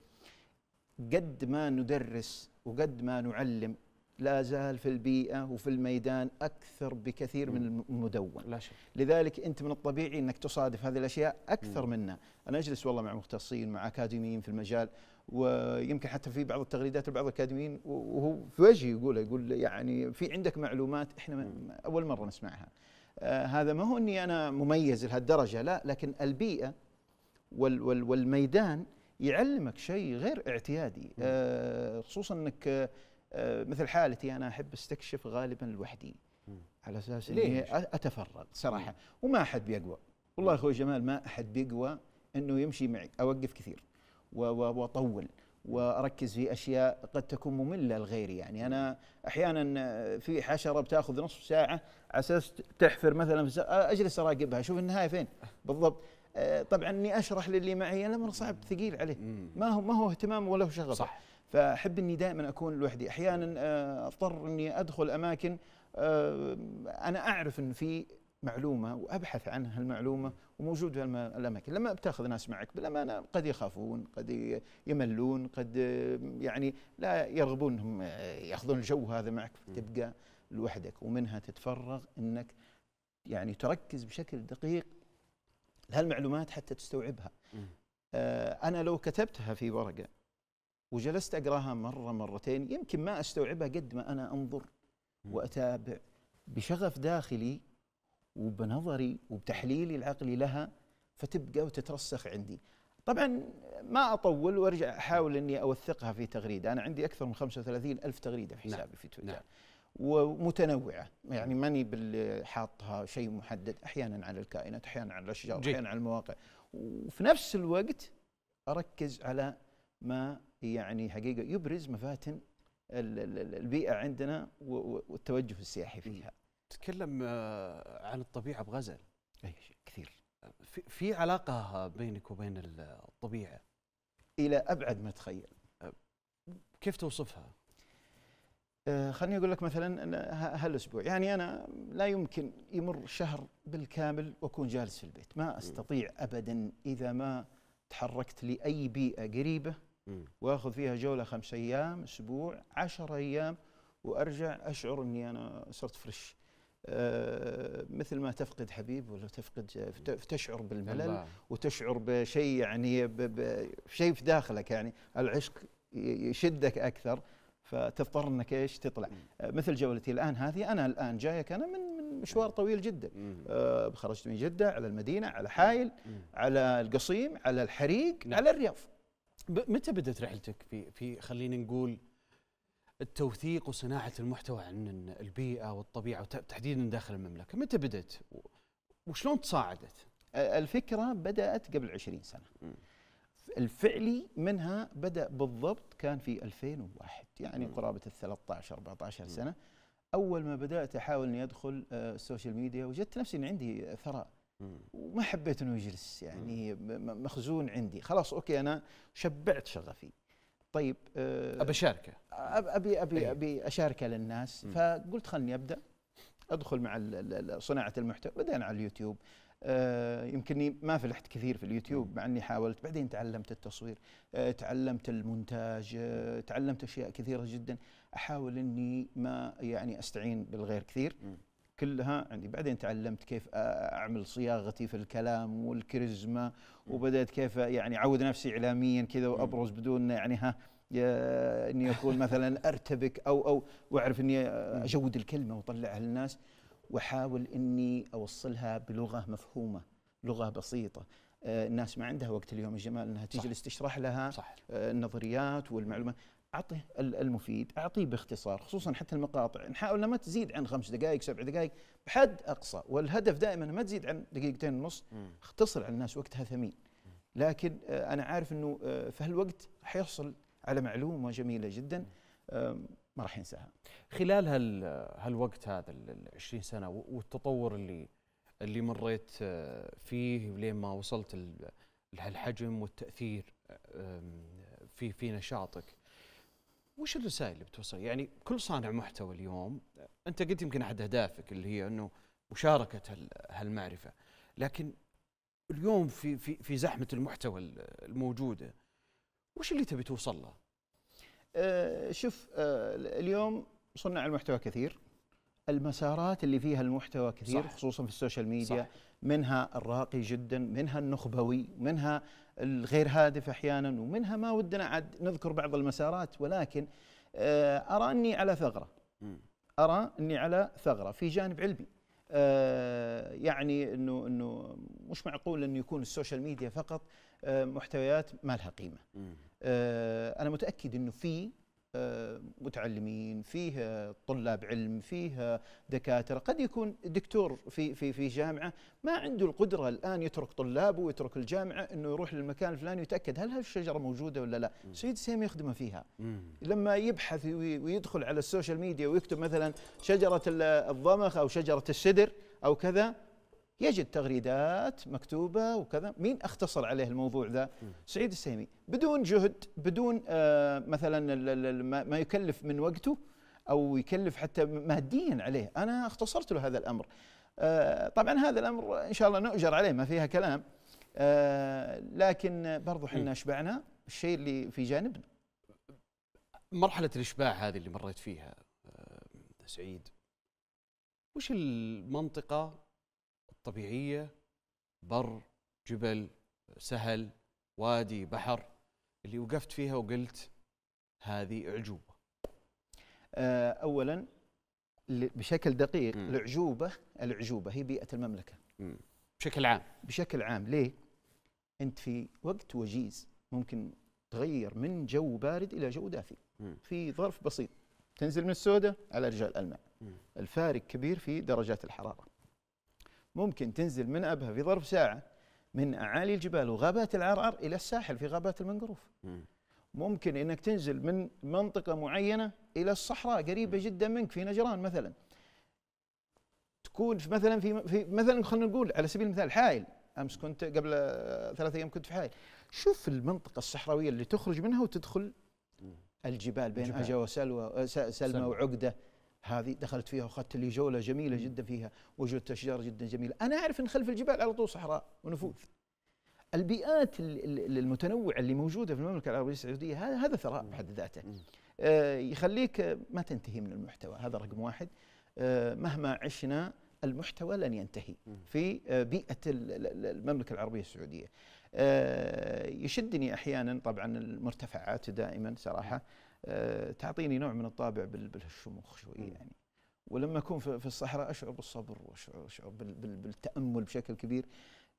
قد ما ندرس وقد ما نعلم لا زال في البيئة وفي الميدان أكثر بكثير من المدون لا شك. لذلك أنت من الطبيعي أنك تصادف هذه الأشياء أكثر منا أنا أجلس والله مع مختصين مع أكاديميين في المجال ويمكن حتى في بعض التغريدات لبعض الأكاديميين وهو في وجهي يقول يقول يعني في عندك معلومات إحنا أول مرة نسمعها آه هذا ما هو أني أنا مميز لهالدرجة لا لكن البيئة وال وال والميدان يعلمك شيء غير اعتيادي آه، خصوصا انك آه، آه، مثل حالتي انا احب استكشف غالبا لوحدي على اساس اني اتفرغ صراحه وما احد بيقوى والله اخوي جمال ما احد بيقوى انه يمشي معي اوقف كثير واطول واركز في اشياء قد تكون ممله لغيري يعني انا احيانا في حشره بتاخذ نصف ساعه على اساس تحفر مثلا اجلس اراقبها اشوف النهايه فين بالضبط آه، طبعا اني اشرح للي معي الامر صعب ثقيل عليه ما هو ما هو اهتمام ولا هو شغف صح فاحب اني دائما اكون لوحدي احيانا آه، اضطر اني ادخل اماكن آه، انا اعرف ان في معلومه وابحث عن هالمعلومه وموجود في الاماكن لما بتاخذ ناس معك بالامانه قد يخافون قد يملون قد يعني لا يرغبون انهم ياخذون الجو هذا معك تبقى لوحدك ومنها تتفرغ انك يعني تركز بشكل دقيق هالمعلومات حتى تستوعبها آه، أنا لو كتبتها في ورقة وجلست أقراها مرة مرتين يمكن ما أستوعبها قد ما أنا أنظر وأتابع بشغف داخلي وبنظري وبتحليلي العقلي لها فتبقى وتترسخ عندي طبعا ما أطول وأرجع أحاول أني أوثقها في تغريدة أنا عندي أكثر من 35 ألف تغريدة في نعم، حسابي نعم. في تويتر نعم. ومتنوعه يعني ماني حاطها شيء محدد احيانا على الكائنات احيانا على الاشجار احيانا على المواقع وفي نفس الوقت اركز على ما يعني حقيقه يبرز مفاتن البيئه عندنا والتوجه السياحي فيها تتكلم آه، عن الطبيعه بغزل اي كثير في علاقه بينك وبين الطبيعه الى ابعد ما تخيل كيف توصفها آه، خليني اقول لك مثلا هالاسبوع يعني انا لا يمكن يمر شهر بالكامل واكون جالس في البيت ما استطيع ابدا اذا ما تحركت لاي بيئه قريبه واخذ فيها جوله خمس ايام اسبوع عشر ايام وارجع اشعر اني انا صرت فريش آه، مثل ما تفقد حبيب ولا تفقد آه، تشعر بالملل الله. وتشعر بشيء يعني بشيء في داخلك يعني العشق يشدك اكثر فتضطر انك ايش تطلع آه، مثل جولتي الان هذه انا الان جايك انا من من مشوار طويل جدا آه خرجت من جده على المدينه على حائل على القصيم على الحريق نعم. على الرياض متى بدات رحلتك في في خلينا نقول التوثيق وصناعه المحتوى عن البيئه والطبيعه وتحديدا داخل المملكه متى بدات وشلون تصاعدت آه، الفكره بدات قبل 20 سنه الفعلي منها بدا بالضبط كان في 2001 يعني قرابه ال 13 14 سنه اول ما بدات احاول اني ادخل آه، السوشيال ميديا وجدت نفسي ان عندي ثراء وما حبيت انه يجلس يعني مخزون عندي خلاص اوكي انا شبعت شغفي طيب آه، ابى اشاركه ابي ابي إيه. ابي اشاركه للناس فقلت خلني ابدا ادخل مع صناعه المحتوى بدأنا على اليوتيوب آه، يمكنني ما فلحت كثير في اليوتيوب مع اني حاولت بعدين تعلمت التصوير آه، تعلمت المونتاج آه، تعلمت اشياء كثيره جدا احاول اني ما يعني استعين بالغير كثير كلها عندي بعدين تعلمت كيف اعمل صياغتي في الكلام والكاريزما وبدات كيف يعني اعود نفسي اعلاميا كذا وابرز بدون يعني ها اني اكون مثلا ارتبك او او واعرف اني اجود الكلمه واطلعها للناس واحاول اني اوصلها بلغه مفهومه لغه بسيطه آه، الناس ما عندها وقت اليوم الجمال انها تجلس تشرح لها صح. آه، النظريات والمعلومات اعطيه المفيد اعطيه باختصار خصوصا حتى المقاطع نحاول ما تزيد عن خمس دقائق سبع دقائق بحد اقصى والهدف دائما ما تزيد عن دقيقتين ونص اختصر على الناس وقتها ثمين لكن آه، انا عارف انه في هالوقت حيحصل على معلومه جميله جدا ما راح ينساها خلال هال هالوقت هذا ال 20 سنه والتطور اللي اللي مريت آه، فيه لين ما وصلت لهالحجم والتاثير في في نشاطك وش الرسائل اللي بتوصل يعني كل صانع محتوى اليوم انت قلت يمكن احد اهدافك اللي هي انه مشاركه هالمعرفه لكن اليوم في في في زحمه المحتوى الموجوده وش اللي تبي توصل له آه، شوف آه، اليوم صناع المحتوى كثير المسارات اللي فيها المحتوى كثير صح. خصوصا في السوشيال ميديا صح. منها الراقي جدا منها النخبوي منها الغير هادف احيانا ومنها ما ودنا عاد نذكر بعض المسارات ولكن آه، ارى اني على ثغره ارى اني على ثغره في جانب علمي آه، يعني انه انه مش معقول انه يكون السوشيال ميديا فقط آه، محتويات ما لها قيمه. آه، انا متاكد انه في متعلمين فيه طلاب علم فيه دكاتره قد يكون دكتور في في في جامعه ما عنده القدره الان يترك طلابه ويترك الجامعه انه يروح للمكان الفلاني ويتاكد هل هذه الشجرة موجوده ولا لا سيد سيم يخدمه فيها لما يبحث ويدخل على السوشيال ميديا ويكتب مثلا شجره الضمخ او شجره السدر او كذا يجد تغريدات مكتوبة وكذا مين أختصر عليه الموضوع ذا سعيد السيمي بدون جهد بدون آه مثلا ما يكلف من وقته أو يكلف حتى ماديا عليه أنا اختصرت له هذا الأمر آه طبعا هذا الأمر إن شاء الله نؤجر عليه ما فيها كلام آه لكن برضو حنا أشبعنا الشيء اللي في جانبنا مرحلة الإشباع هذه اللي مريت فيها آه، سعيد وش المنطقة طبيعيه بر جبل سهل وادي بحر اللي وقفت فيها وقلت هذه اعجوبه آه، اولا بشكل دقيق م. العجوبه العجوبه هي بيئه المملكه م. بشكل عام بشكل عام ليه انت في وقت وجيز ممكن تغير من جو بارد الى جو دافي في ظرف بسيط تنزل من السوداء على رجال الماء الفارق كبير في درجات الحراره ممكن تنزل من أبها في ظرف ساعة من أعالي الجبال وغابات العرعر إلى الساحل في غابات المنقروف ممكن أنك تنزل من منطقة معينة إلى الصحراء قريبة جدا منك في نجران مثلا تكون في مثلا في, في مثلا خلينا نقول على سبيل المثال حائل امس كنت قبل ثلاثة ايام كنت في حائل شوف المنطقه الصحراويه اللي تخرج منها وتدخل الجبال بين اجا وسلوى سلمى وعقده هذه دخلت فيها واخذت لي جوله جميله جدا فيها وجدت اشجار جدا جميله، انا اعرف ان خلف الجبال على طول صحراء ونفوذ. البيئات المتنوعه اللي موجوده في المملكه العربيه السعوديه هذا ثراء بحد ذاته. آه، يخليك ما تنتهي من المحتوى، هذا رقم واحد. آه، مهما عشنا المحتوى لن ينتهي في آه، بيئه المملكه العربيه السعوديه. يشدني احيانا طبعا المرتفعات دائما صراحه آه، تعطيني نوع من الطابع بالشموخ شوي يعني ولما اكون في الصحراء اشعر بالصبر واشعر بالتامل بشكل كبير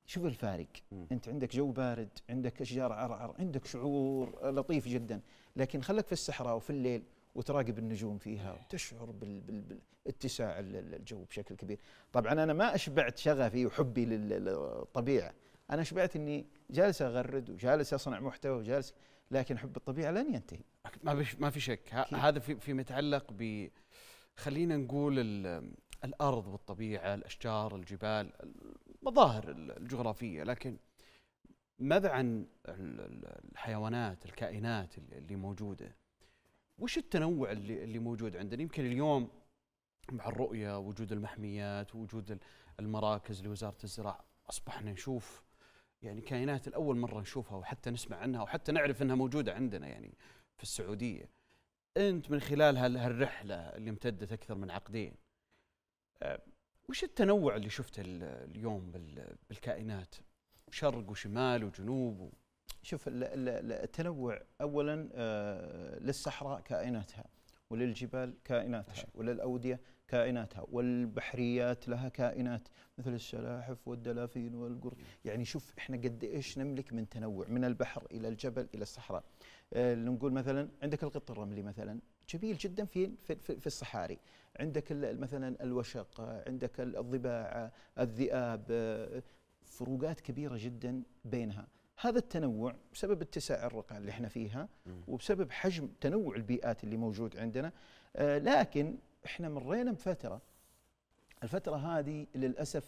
شوف الفارق انت عندك جو بارد عندك اشجار عرعر عندك شعور لطيف جدا لكن خلك في الصحراء وفي الليل وتراقب النجوم فيها وتشعر بالاتساع الجو بشكل كبير طبعا انا ما اشبعت شغفي وحبي للطبيعه انا اشبعت اني جالس اغرد وجالس اصنع محتوى وجالس لكن حب الطبيعه لن ينتهي ما ما في شك هذا في فيما يتعلق ب خلينا نقول الارض والطبيعه الاشجار الجبال المظاهر الجغرافيه لكن ماذا عن الحيوانات الكائنات اللي موجوده وش التنوع اللي اللي موجود عندنا يمكن اليوم مع الرؤيه وجود المحميات وجود المراكز لوزاره الزراعه اصبحنا نشوف يعني كائنات الأول مرة نشوفها وحتى نسمع عنها وحتى نعرف أنها موجودة عندنا يعني في السعودية أنت من خلال هالرحلة اللي امتدت أكثر من عقدين آه، وش التنوع اللي شفته اليوم بالكائنات شرق وشمال وجنوب و... شوف التنوع اولا آه، للصحراء كائناتها وللجبال كائناتها وللاوديه كائناتها والبحريات لها كائنات مثل السلاحف والدلافين والقر يعني شوف احنا قد ايش نملك من تنوع من البحر الى الجبل الى الصحراء آه نقول مثلا عندك القط الرملي مثلا جميل جدا في في, في الصحاري عندك مثلا الوشق عندك الضباع الذئاب آه، فروقات كبيره جدا بينها هذا التنوع بسبب اتساع الرقعة اللي احنا فيها وبسبب حجم تنوع البيئات اللي موجود عندنا آه، لكن احنا مرينا بفتره الفتره هذه للاسف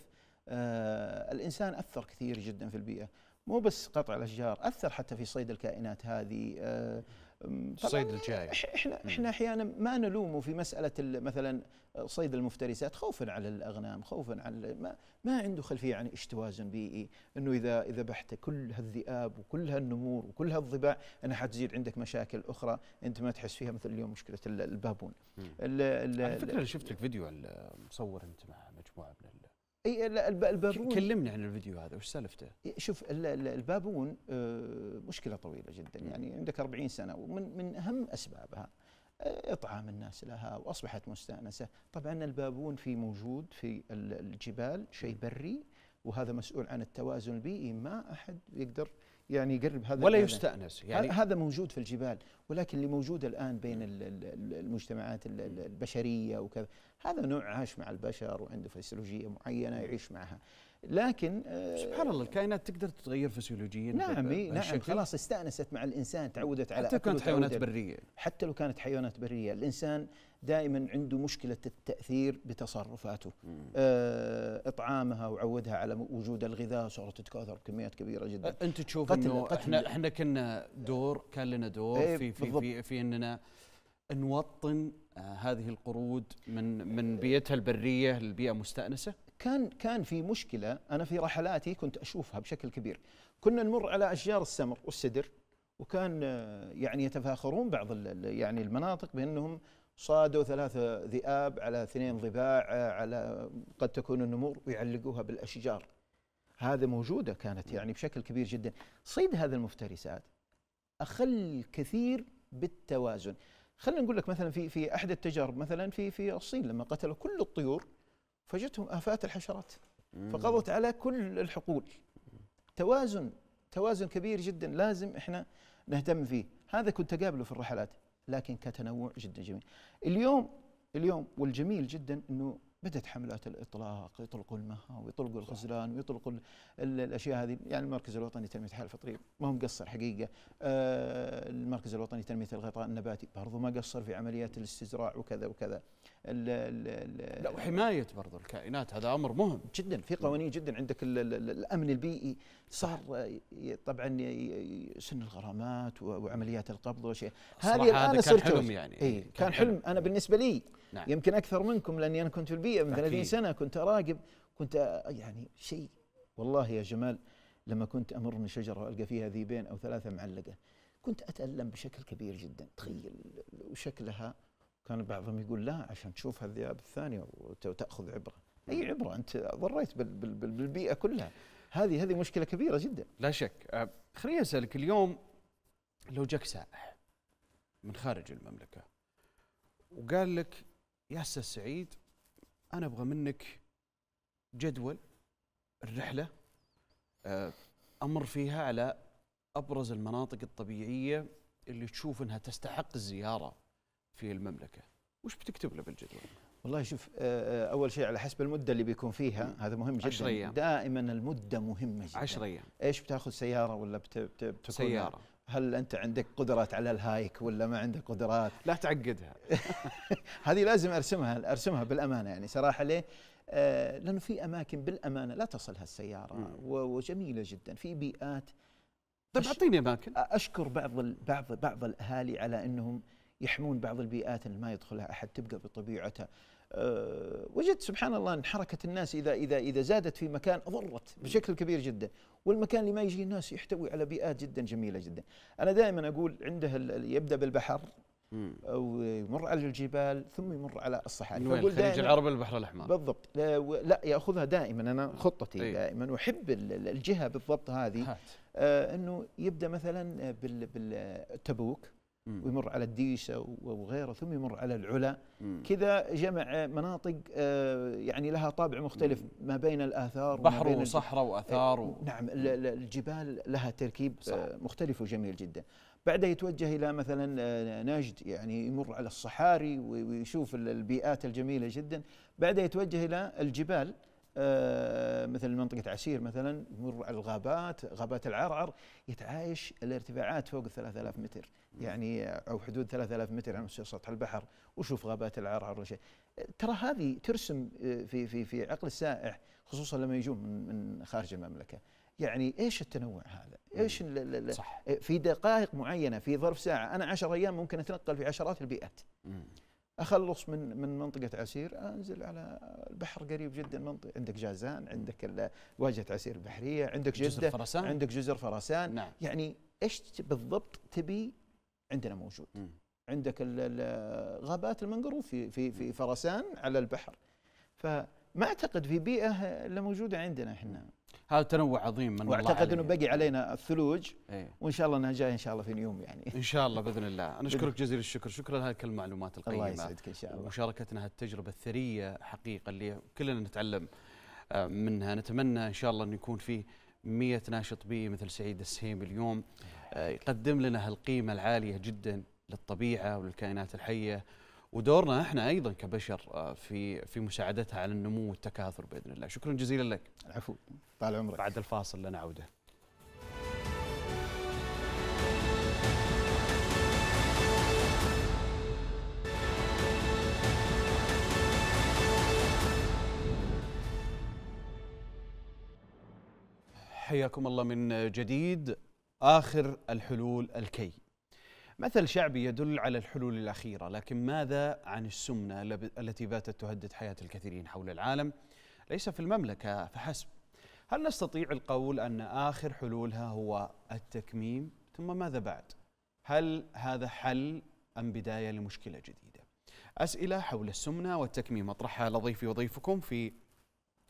آه الانسان اثر كثير جدا في البيئه مو بس قطع الاشجار اثر حتى في صيد الكائنات هذه آه الصيد الجاي احنا احنا احيانا ما نلومه في مساله مثلا صيد المفترسات خوفا على الاغنام خوفا على ما ما عنده خلفيه عن ايش توازن بيئي انه اذا اذا بحت كل هالذئاب وكل هالنمور وكل هالضباع انا حتزيد عندك مشاكل اخرى انت ما تحس فيها مثل اليوم مشكله البابون على فكره شفت لك فيديو مصور انت مع مجموعه من اي البابون كلمني عن الفيديو هذا وش سالفته؟ شوف البابون آه، مشكله طويله جدا يعني عندك 40 سنه ومن من اهم اسبابها آه، اطعام الناس لها واصبحت مستانسه، طبعا البابون في موجود في الجبال شيء بري وهذا مسؤول عن التوازن البيئي ما احد يقدر يعني يقرب هذا ولا يستأنس يعني هذا موجود في الجبال ولكن اللي موجود الآن بين المجتمعات البشرية وكذا هذا نوع عاش مع البشر وعنده فسيولوجية معينة يعيش معها لكن آه، سبحان الله الكائنات تقدر تتغير فسيولوجيا نعم نعم خلاص استأنست مع الإنسان تعودت على حتى كانت حيوانات برية حتى لو كانت حيوانات برية الإنسان دائما عنده مشكله التاثير بتصرفاته آه اطعامها وعودها على وجود الغذاء صارت تتكاثر بكميات كبيره جدا انت تشوف انه احنا احنا كنا دور كان لنا دور ايه في, في, في في في اننا نوطن آه، هذه القرود من من بيئتها البريه لبيئه مستانسه كان كان في مشكله انا في رحلاتي كنت اشوفها بشكل كبير كنا نمر على اشجار السمر والسدر وكان آه، يعني يتفاخرون بعض يعني المناطق بانهم صادوا ثلاثة ذئاب على اثنين ضباع آه، على قد تكون النمور ويعلقوها بالأشجار هذا موجودة كانت يعني بشكل كبير جدا صيد هذه المفترسات أخل كثير بالتوازن خلينا نقول لك مثلا في في احد التجارب مثلا في في الصين لما قتلوا كل الطيور فجتهم افات الحشرات فقضت على كل الحقول توازن توازن كبير جدا لازم احنا نهتم فيه هذا كنت اقابله في الرحلات لكن كتنوع جدا جميل اليوم اليوم والجميل جدا انه بدات حملات الاطلاق يطلقوا المها ويطلقوا الخزلان ويطلقوا الاشياء هذه يعني المركز الوطني لتنميه الحياه الفطريه ما هو مقصر حقيقه آه، المركز الوطني لتنميه الغطاء النباتي برضو ما قصر في عمليات الاستزراع وكذا وكذا الـ لا وحمايه برضو الكائنات هذا امر مهم جدا في قوانين جدا عندك الـ الـ الامن البيئي صار طبعا سن الغرامات وعمليات القبض وشيء هذه الان كان حلم يعني إيه كان, كان حلم, حلم انا بالنسبه لي نعم يمكن اكثر منكم لاني انا كنت في البيئه من 30 سنه كنت اراقب كنت يعني شيء والله يا جمال لما كنت امر من شجره والقى فيها ذيبين او ثلاثه معلقه كنت اتالم بشكل كبير جدا تخيل وشكلها كان بعضهم يقول لا عشان تشوف هالذئاب الثانيه وتاخذ عبره اي عبره انت ضريت بالبيئه كلها هذه هذه مشكله كبيره جدا لا شك خليني اسالك اليوم لو جاك سائح من خارج المملكه وقال لك يا استاذ سعيد انا ابغى منك جدول الرحله امر فيها على ابرز المناطق الطبيعيه اللي تشوف انها تستحق الزياره في المملكه وش بتكتب له بالجدول؟ والله شوف آه، آه، اول شيء على حسب المده اللي بيكون فيها هذا مهم جدا عشر أيام. دائما المده مهمه جدا 10 ايام ايش بتاخذ سياره ولا بتكون سياره هل انت عندك قدرات على الهايك ولا ما عندك قدرات لا تعقدها هذه لازم ارسمها ارسمها بالامانه يعني صراحه ليه آه، لانه في اماكن بالامانه لا تصلها السياره وجميله جدا في بيئات طيب اعطيني اماكن اشكر بعض بعض بعض الاهالي على انهم يحمون بعض البيئات اللي ما يدخلها احد تبقى بطبيعتها أه وجدت سبحان الله ان حركه الناس اذا اذا اذا زادت في مكان اضرت بشكل كبير جدا والمكان اللي ما يجي الناس يحتوي على بيئات جدا جميله جدا انا دائما اقول عنده يبدا بالبحر او يمر على الجبال ثم يمر على الصحاري من وين الخليج العربي البحر الاحمر بالضبط لا, لا ياخذها دائما انا خطتي أي. دائما واحب الجهه بالضبط هذه آه انه يبدا مثلا بالتبوك ويمر على الديسه وغيره ثم يمر على العلا كذا جمع مناطق آه، يعني لها طابع مختلف ما بين الاثار بحر وصحراء واثار و... نعم الجبال لها تركيب آه، صح. مختلف وجميل جدا بعدها يتوجه الى مثلا آه، نجد يعني يمر على الصحاري ويشوف البيئات الجميله جدا بعدها يتوجه الى الجبال مثل منطقة عسير مثلا يمر على الغابات غابات العرعر يتعايش الارتفاعات فوق 3000 متر يعني او حدود 3000 متر عن سطح البحر وشوف غابات العرعر وشيء ترى هذه ترسم آه، في في في عقل السائح خصوصا لما يجون من خارج المملكه يعني ايش التنوع هذا؟ ايش صح. آه، في دقائق معينه في ظرف ساعه انا 10 ايام ممكن اتنقل في عشرات البيئات. اخلص من من منطقه عسير انزل على البحر قريب جدا منطقه عندك جازان عندك واجهه عسير البحريه عندك جده جزر فرسان عندك جزر فرسان نعم. يعني ايش بالضبط تبي عندنا موجود م. عندك غابات المنقروف في في في فرسان على البحر فما اعتقد في بيئه الا موجوده عندنا احنا هذا تنوع عظيم من واعتقد انه بقي علينا الثلوج ايه؟ وان شاء الله انها جايه ان شاء الله في نيوم يعني ان شاء الله باذن الله انا اشكرك جزيل الشكر شكرا لك المعلومات القيمه الله يسعدك ان شاء الله ومشاركتنا هالتجربه الثريه حقيقه اللي كلنا نتعلم آه، منها نتمنى ان شاء الله انه يكون فيه 100 ناشط بي مثل سعيد السهيم اليوم آه، يقدم لنا هالقيمه العاليه جدا للطبيعه وللكائنات الحيه ودورنا احنا ايضا كبشر آه، في في مساعدتها على النمو والتكاثر باذن الله شكرا جزيلا لك العفو طال عمرك بعد الفاصل لنعوده حياكم الله من جديد آخر الحلول الكي مثل شعبي يدل على الحلول الأخيرة لكن ماذا عن السمنة التي باتت تهدد حياة الكثيرين حول العالم ليس في المملكة فحسب هل نستطيع القول أن آخر حلولها هو التكميم ثم ماذا بعد هل هذا حل أم بداية لمشكلة جديدة أسئلة حول السمنة والتكميم أطرحها لضيفي وضيفكم في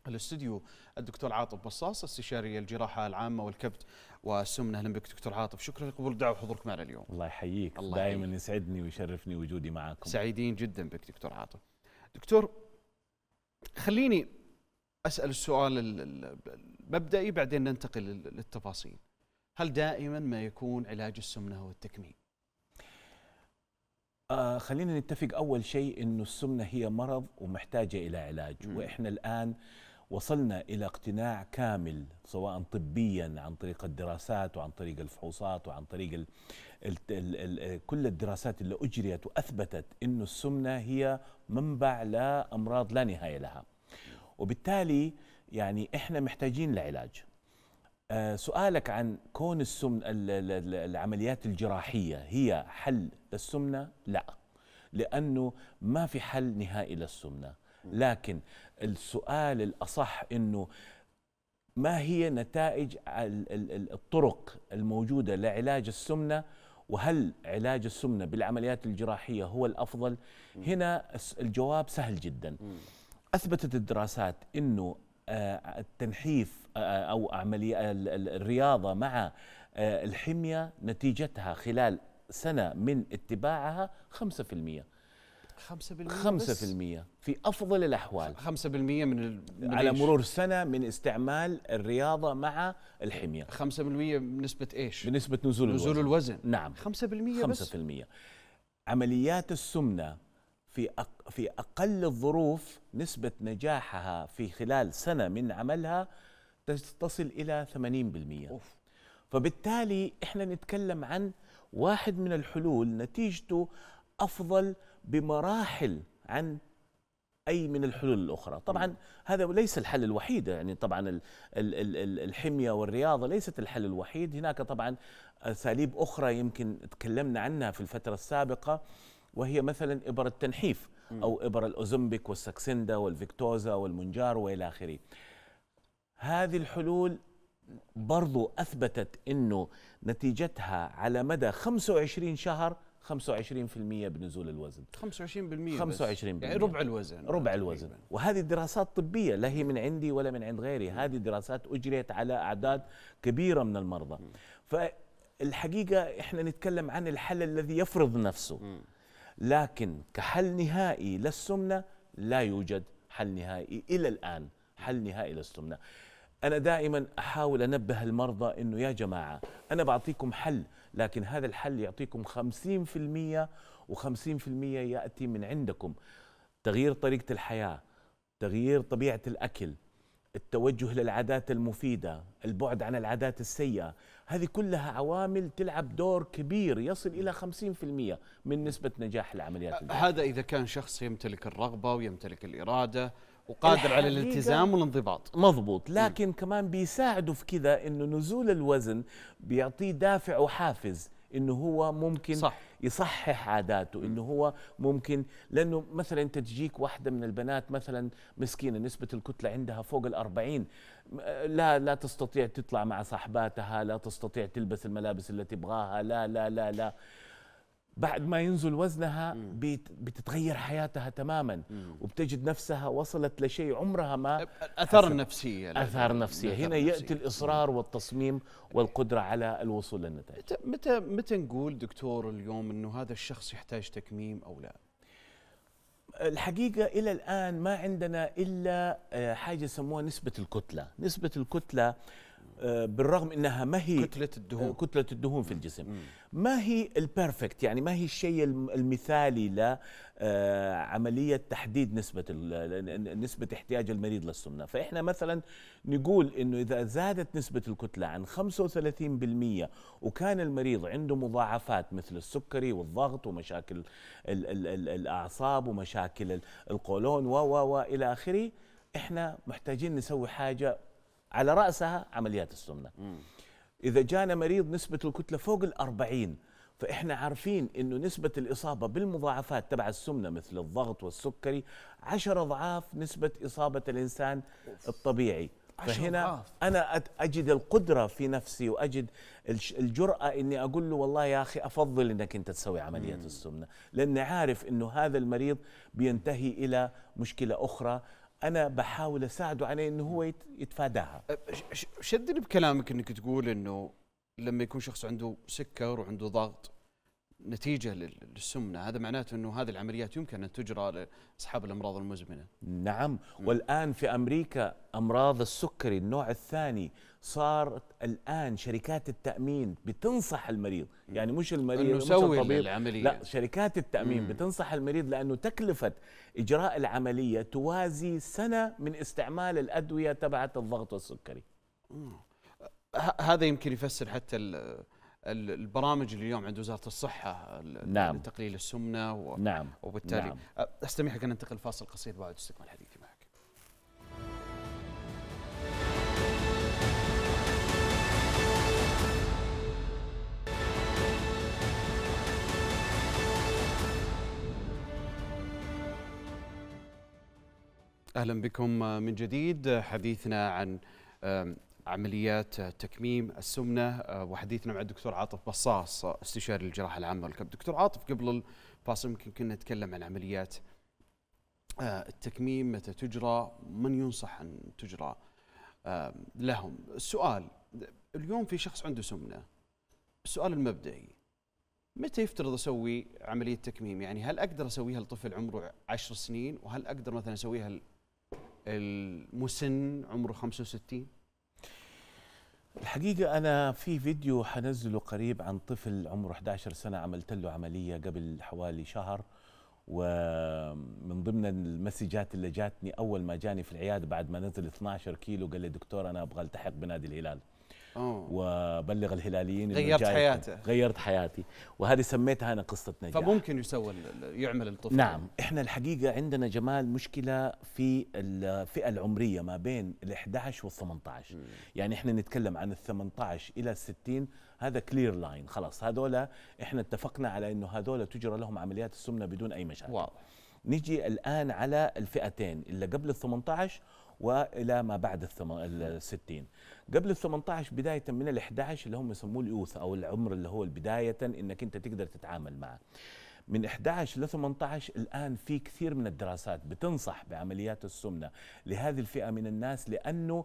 الاستديو الدكتور عاطف بصاص استشاري الجراحه العامه والكبد والسمنه اهلا بك دكتور عاطف شكرا لقبول الدعوه وحضورك معنا اليوم الله يحييك الله دائما يسعدني ويشرفني وجودي معاكم سعيدين جدا بك دكتور عاطف دكتور خليني اسال السؤال المبدئي بعدين ننتقل للتفاصيل هل دائما ما يكون علاج السمنه هو التكميم آه خلينا نتفق اول شيء انه السمنه هي مرض ومحتاجه الى علاج م. واحنا الان وصلنا إلى اقتناع كامل سواء طبيا عن طريق الدراسات وعن طريق الفحوصات وعن طريق الـ الـ الـ الـ كل الدراسات اللي أجريت وأثبتت أن السمنة هي منبع لأمراض لا, لا نهاية لها وبالتالي يعني إحنا محتاجين لعلاج آه سؤالك عن كون السمن العمليات الجراحية هي حل للسمنة لا لأنه ما في حل نهائي للسمنة لكن السؤال الأصح أنه ما هي نتائج الطرق الموجودة لعلاج السمنة وهل علاج السمنة بالعمليات الجراحية هو الأفضل هنا الجواب سهل جدا أثبتت الدراسات أنه آه، التنحيف آه، آه، أو عملية الرياضة مع الحمية نتيجتها خلال سنة من اتباعها 5% 5% 5% في افضل الاحوال 5% من على مرور سنه من استعمال الرياضه مع الحميه 5% بنسبه ايش؟ بنسبه نزول, نزول الوزن. الوزن نعم 5% 5% بس؟ عمليات السمنه في في اقل الظروف نسبه نجاحها في خلال سنه من عملها تصل الى 80% أوف. فبالتالي احنا نتكلم عن واحد من الحلول نتيجته افضل بمراحل عن اي من الحلول الاخرى طبعا هذا ليس الحل الوحيد يعني طبعا الحميه والرياضه ليست الحل الوحيد هناك طبعا اساليب اخرى يمكن تكلمنا عنها في الفتره السابقه وهي مثلا ابر التنحيف او ابر الاوزمبيك والسكسندا والفيكتوزا والمنجار والى اخره هذه الحلول برضو اثبتت انه نتيجتها على مدى 25 شهر 25% بنزول الوزن 25% 25% يعني ربع الوزن ربع الوزن وهذه الدراسات طبية لا هي من عندي ولا من عند غيري هذه دراسات أجريت على أعداد كبيرة من المرضى فالحقيقة إحنا نتكلم عن الحل الذي يفرض نفسه لكن كحل نهائي للسمنة لا يوجد حل نهائي إلى الآن حل نهائي للسمنة أنا دائما أحاول أنبه المرضى أنه يا جماعة أنا بعطيكم حل لكن هذا الحل يعطيكم 50% و50% يأتي من عندكم تغيير طريقة الحياة تغيير طبيعة الأكل التوجه للعادات المفيدة البعد عن العادات السيئة هذه كلها عوامل تلعب دور كبير يصل إلى 50% من نسبة نجاح العمليات الجديدة. هذا إذا كان شخص يمتلك الرغبة ويمتلك الإرادة وقادر على الالتزام والانضباط مضبوط لكن م. كمان بيساعده في كذا انه نزول الوزن بيعطيه دافع وحافز انه هو ممكن صح. يصحح عاداته انه هو ممكن لانه مثلا انت تجيك واحده من البنات مثلا مسكينه نسبه الكتله عندها فوق ال40 لا لا تستطيع تطلع مع صاحباتها لا تستطيع تلبس الملابس اللي تبغاها لا لا لا لا بعد ما ينزل وزنها بتتغير حياتها تماما وبتجد نفسها وصلت لشيء عمرها ما اثار نفسيه اثار نفسيه هنا ياتي الاصرار والتصميم والقدره على الوصول للنتائج متى متى نقول دكتور اليوم انه هذا الشخص يحتاج تكميم او لا الحقيقة إلى الآن ما عندنا إلا آه، حاجة يسموها نسبة الكتلة نسبة الكتلة آه، بالرغم انها ما هي كتله الدهون آه، كتله الدهون في الجسم ما هي البيرفكت يعني ما هي الشيء المثالي لعمليه آه، تحديد نسبه نسبه احتياج المريض للسمنه فاحنا مثلا نقول انه اذا زادت نسبه الكتله عن 35% وكان المريض عنده مضاعفات مثل السكري والضغط ومشاكل الـ الـ الـ الاعصاب ومشاكل القولون و و الى اخره احنا محتاجين نسوي حاجه على رأسها عمليات السمنة إذا جانا مريض نسبة الكتلة فوق الأربعين فإحنا عارفين أنه نسبة الإصابة بالمضاعفات تبع السمنة مثل الضغط والسكري عشر أضعاف نسبة إصابة الإنسان الطبيعي فهنا أنا أجد القدرة في نفسي وأجد الجرأة أني أقول له والله يا أخي أفضل أنك أنت تسوي عملية السمنة لأني عارف أنه هذا المريض بينتهي إلى مشكلة أخرى انا بحاول اساعده عليه انه هو يتفاداها أه، شدني بكلامك انك تقول انه لما يكون شخص عنده سكر وعنده ضغط نتيجة للسمنة هذا معناته أنه هذه العمليات يمكن أن تجرى لأصحاب الأمراض المزمنة نعم م. والآن في أمريكا أمراض السكري النوع الثاني صارت الان شركات التامين بتنصح المريض يعني مش المريض مش الطبيب العملية. لا شركات التامين مم. بتنصح المريض لانه تكلفه اجراء العمليه توازي سنه من استعمال الادويه تبعت الضغط والسكري هذا يمكن يفسر حتى البرامج اللي اليوم عند وزاره الصحه نعم. لتقليل السمنه و... نعم وبالتالي نعم. استميحك ان ننتقل فاصل قصير بعد استكمال الحديث اهلا بكم من جديد حديثنا عن عمليات تكميم السمنه آه، وحديثنا مع الدكتور عاطف بصاص استشاري الجراحه العامه والكبد. دكتور عاطف قبل الفاصل يمكن كنا نتكلم عن عمليات آه، التكميم متى تجرى من ينصح ان تجرى لهم السؤال اليوم في شخص عنده سمنه السؤال المبدئي متى يفترض اسوي عمليه تكميم؟ يعني هل اقدر اسويها لطفل عمره 10 سنين وهل اقدر مثلا اسويها المسن عمره 65 الحقيقة أنا في فيديو حنزله قريب عن طفل عمره 11 سنة عملت له عملية قبل حوالي شهر ومن ضمن المسجات اللي جاتني أول ما جاني في العيادة بعد ما نزل 12 كيلو قال لي دكتور أنا أبغى ألتحق بنادي الهلال آه. وبلغ الهلاليين غيرت حياته غيرت حياتي وهذه سميتها انا قصه نجاح فممكن يسوى يعمل الطفل نعم احنا الحقيقه عندنا جمال مشكله في الفئه العمريه ما بين ال11 وال18 يعني احنا نتكلم عن ال18 الى ال60 هذا كلير لاين خلاص هذول احنا اتفقنا على انه هذول تجرى لهم عمليات السمنه بدون اي مشاكل واو. نجي الان على الفئتين اللي قبل ال18 والى ما بعد ال 60 قبل ال 18 بدايه من ال 11 اللي هم يسموه اليوث او العمر اللي هو البدايه انك انت تقدر تتعامل معه من 11 ل 18 الآن في كثير من الدراسات بتنصح بعمليات السمنة لهذه الفئة من الناس لأنه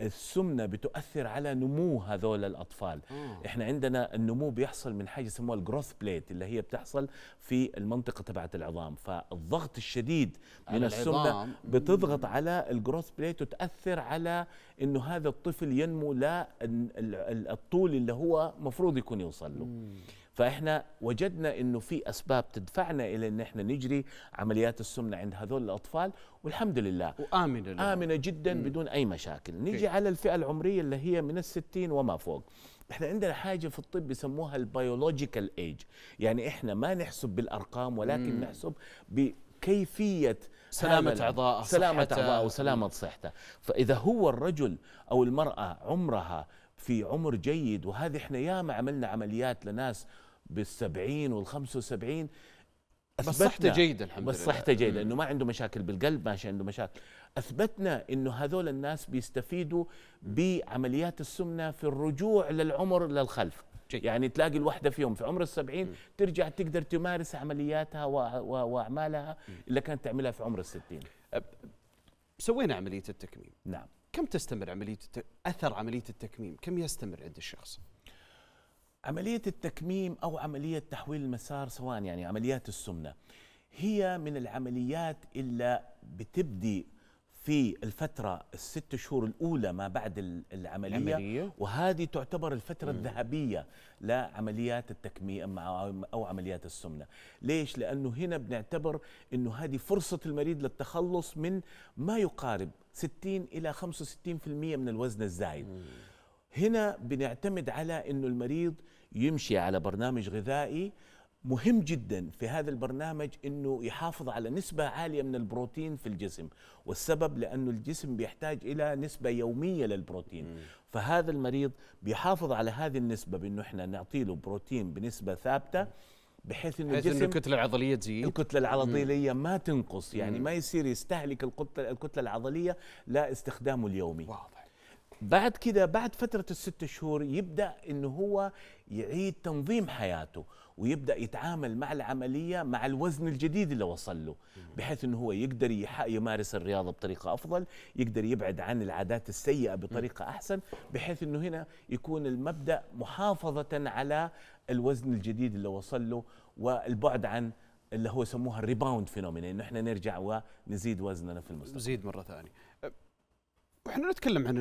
السمنه بتؤثر على نمو هذول الاطفال مم. آه. احنا عندنا النمو بيحصل من حاجه يسموها الجروث بليت اللي هي بتحصل في المنطقه تبعت العظام فالضغط الشديد من السمنه بتضغط على الجروث بليت وتاثر على انه هذا الطفل ينمو للطول اللي هو مفروض يكون يوصل له مم. فاحنا وجدنا انه في اسباب تدفعنا الى ان احنا نجري عمليات السمنه عند هذول الاطفال والحمد لله وامنه لله. امنه جدا مم. بدون اي مشاكل نيجي على الفئه العمريه اللي هي من الستين وما فوق احنا عندنا حاجه في الطب يسموها البيولوجيكال ايج يعني احنا ما نحسب بالارقام ولكن مم. نحسب بكيفيه سلامة أعضائه سلامة أعضائه وسلامة صحته فإذا هو الرجل أو المرأة عمرها في عمر جيد وهذه احنا ياما عملنا عمليات لناس بالسبعين والخمسة وسبعين بس صحته جيدة الحمد لله بس صحته جيدة انه ما عنده مشاكل بالقلب ماشي عنده مشاكل اثبتنا انه هذول الناس بيستفيدوا بعمليات السمنة في الرجوع للعمر للخلف جيد. يعني تلاقي الوحده فيهم في عمر السبعين م. ترجع تقدر تمارس عملياتها واعمالها اللي كانت تعملها في عمر الستين أب... سوينا عمليه التكميم نعم كم تستمر عمليه الت... اثر عمليه التكميم كم يستمر عند الشخص عملية التكميم أو عملية تحويل المسار سواء يعني عمليات السمنة هي من العمليات اللي بتبدي في الفترة الست شهور الأولى ما بعد العملية العملية. وهذه تعتبر الفترة م. الذهبية لعمليات التكميم أو عمليات السمنة ليش؟ لأنه هنا بنعتبر أنه هذه فرصة المريض للتخلص من ما يقارب 60 إلى 65% من الوزن الزايد م. هنا بنعتمد على أنه المريض يمشي على برنامج غذائي مهم جدا في هذا البرنامج انه يحافظ على نسبه عاليه من البروتين في الجسم والسبب لانه الجسم بيحتاج الى نسبه يوميه للبروتين مم. فهذا المريض بيحافظ على هذه النسبه بانه احنا نعطي له بروتين بنسبه ثابته بحيث انه بحيث انه الكتله العضليه تزيد الكتله العضليه مم. ما تنقص يعني مم. ما يصير يستهلك الكتله العضليه لا استخدامه اليومي واو. بعد كده بعد فترة الست شهور يبدأ إنه هو يعيد تنظيم حياته ويبدأ يتعامل مع العملية مع الوزن الجديد اللي وصل له بحيث إنه هو يقدر يمارس الرياضة بطريقة أفضل يقدر يبعد عن العادات السيئة بطريقة أحسن بحيث إنه هنا يكون المبدأ محافظة على الوزن الجديد اللي وصل له والبعد عن اللي هو يسموها الريباوند فينومينا إنه إحنا نرجع ونزيد وزننا في المستقبل نزيد مرة ثانية واحنا نتكلم عن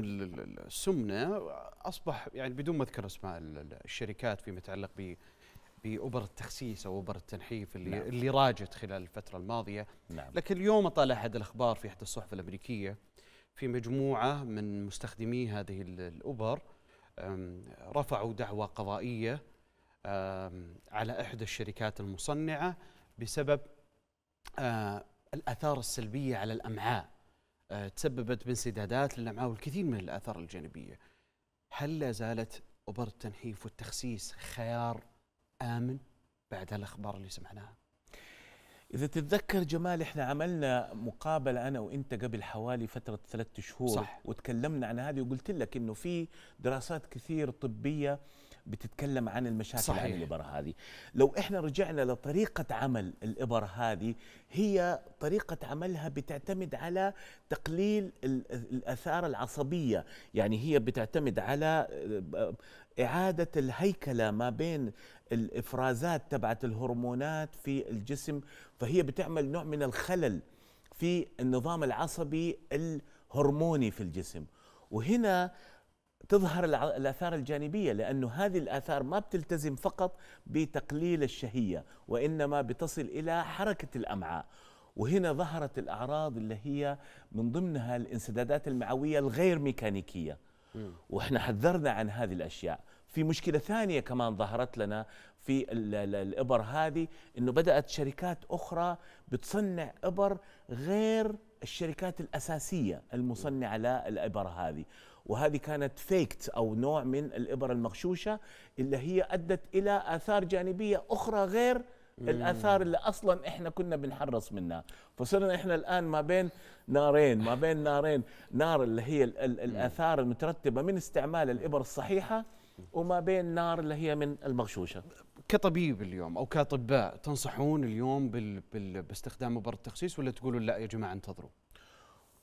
السمنه اصبح يعني بدون ما اذكر اسماء الشركات فيما يتعلق ب باوبر التخسيس او اوبر التنحيف اللي نعم. اللي راجت خلال الفتره الماضيه نعم. لكن اليوم طالع احد الاخبار في احدى الصحف الامريكيه في مجموعه من مستخدمي هذه الاوبر رفعوا دعوى قضائيه على احدى الشركات المصنعه بسبب الاثار السلبيه على الامعاء آه، تسببت بانسدادات للامعاء والكثير من الاثار الجانبيه. هل لا زالت ابر التنحيف والتخسيس خيار امن بعد الاخبار اللي سمعناها؟ إذا تتذكر جمال إحنا عملنا مقابلة أنا وأنت قبل حوالي فترة ثلاثة شهور صح. وتكلمنا عن هذه وقلت لك إنه في دراسات كثير طبية بتتكلم عن المشاكل صحيح. عن الإبر هذه لو إحنا رجعنا لطريقة عمل الإبر هذه هي طريقة عملها بتعتمد على تقليل الأثار العصبية يعني هي بتعتمد على آه، إعادة الهيكلة ما بين الإفرازات تبعت الهرمونات في الجسم فهي بتعمل نوع من الخلل في النظام العصبي الهرموني في الجسم وهنا تظهر الآثار الجانبية لأنه هذه الآثار ما بتلتزم فقط بتقليل الشهية وإنما بتصل إلى حركة الأمعاء وهنا ظهرت الأعراض اللي هي من ضمنها الانسدادات المعوية الغير ميكانيكية وإحنا حذرنا عن هذه الأشياء في مشكلة ثانية كمان ظهرت لنا في الإبر هذه أنه بدأت شركات أخرى بتصنع إبر غير الشركات الأساسية المصنعة للإبر هذه وهذه كانت فيكت او نوع من الابر المغشوشه اللي هي ادت الى اثار جانبيه اخرى غير الاثار اللي اصلا احنا كنا بنحرص منها فصرنا احنا الان ما بين نارين ما بين نارين نار اللي هي الـ الـ الاثار المترتبه من استعمال الابر الصحيحه وما بين نار اللي هي من المغشوشه كطبيب اليوم او كاطباء تنصحون اليوم بالـ بالـ باستخدام ابر التخسيس ولا تقولوا لا يا جماعه انتظروا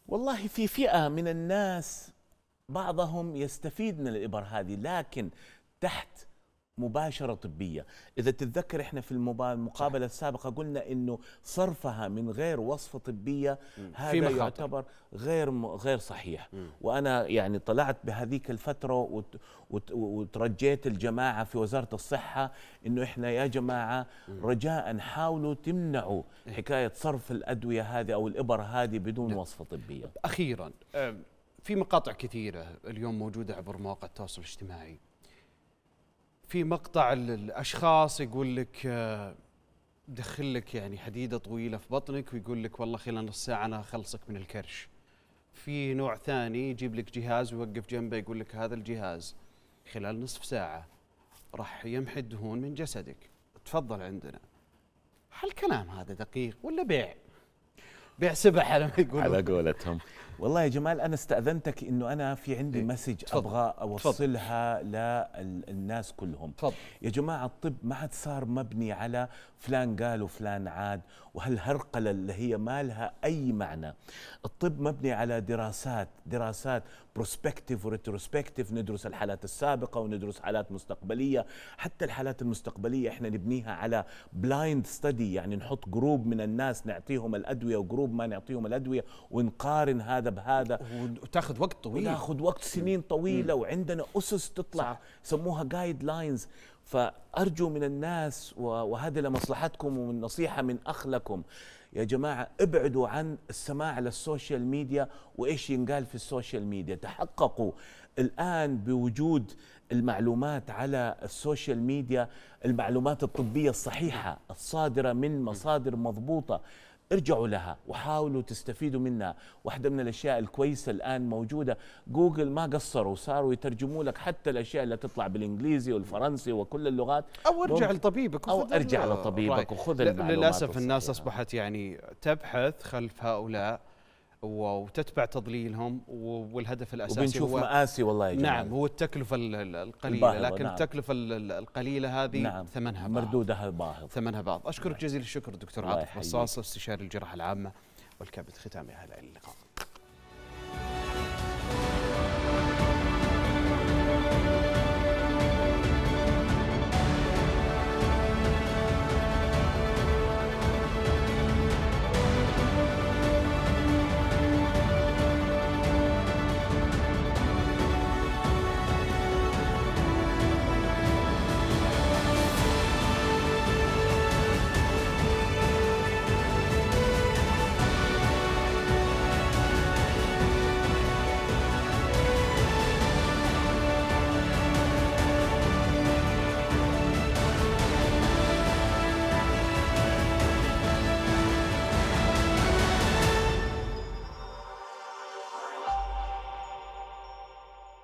والله في فئه من الناس بعضهم يستفيد من الإبر هذه لكن تحت مباشره طبيه اذا تتذكر احنا في المقابله السابقه قلنا انه صرفها من غير وصفه طبيه هذا يعتبر غير غير صحيح م. وانا يعني طلعت بهذيك الفتره وت وت وترجيت الجماعه في وزاره الصحه انه احنا يا جماعه رجاء حاولوا تمنعوا إيه. حكايه صرف الادويه هذه او الابر هذه بدون نعم. وصفه طبيه اخيرا في مقاطع كثيرة اليوم موجودة عبر مواقع التواصل الاجتماعي في مقطع الأشخاص يقول لك آه، دخل لك يعني حديدة طويلة في بطنك ويقول لك والله خلال نص ساعة أنا أخلصك من الكرش في نوع ثاني يجيب لك جهاز ويوقف جنبه يقول لك هذا الجهاز خلال نصف ساعة راح يمحي الدهون من جسدك تفضل عندنا هالكلام هذا دقيق ولا بيع بيع سبح على ما يقولون على قولتهم والله يا جمال انا استاذنتك انه انا في عندي إيه؟ مسج تفضل. ابغى اوصلها للناس كلهم تفضل. يا جماعه الطب ما عاد صار مبني على فلان قال وفلان عاد وهالهرقلة اللي هي ما لها أي معنى الطب مبني على دراسات دراسات بروسبكتيف وريتروسبكتيف ندرس الحالات السابقة وندرس حالات مستقبلية حتى الحالات المستقبلية احنا نبنيها على بلايند ستدي يعني نحط جروب من الناس نعطيهم الأدوية وجروب ما نعطيهم الأدوية ونقارن هذا بهذا وتاخذ وقت طويل وتاخذ وقت سنين طويلة وعندنا أسس تطلع يسموها جايد لاينز فأرجو من الناس وهذا لمصلحتكم ومن نصيحة من أخ لكم يا جماعة ابعدوا عن السماع للسوشيال ميديا وإيش ينقال في السوشيال ميديا تحققوا الآن بوجود المعلومات على السوشيال ميديا المعلومات الطبية الصحيحة الصادرة من مصادر مضبوطة ارجعوا لها وحاولوا تستفيدوا منها واحدة من الأشياء الكويسة الآن موجودة جوجل ما قصروا صاروا يترجموا لك حتى الأشياء اللي تطلع بالإنجليزي والفرنسي وكل اللغات أو ارجع لطبيبك أو ارجع لطبيبك وخذ المعلومات للأسف الناس أصبحت يعني تبحث خلف هؤلاء وتتبع تضليلهم والهدف الاساسي وبنشوف هو مآسي والله يا جماعة. نعم هو التكلفه القليله لكن نعم. التكلفه القليله هذه نعم ثمنها باهظ مردودها باهظ ثمنها باهظ اشكرك نعم. جزيل الشكر دكتور عاطف بصاص استشاري الجراحه العامه والكبد ختامي هذا اللقاء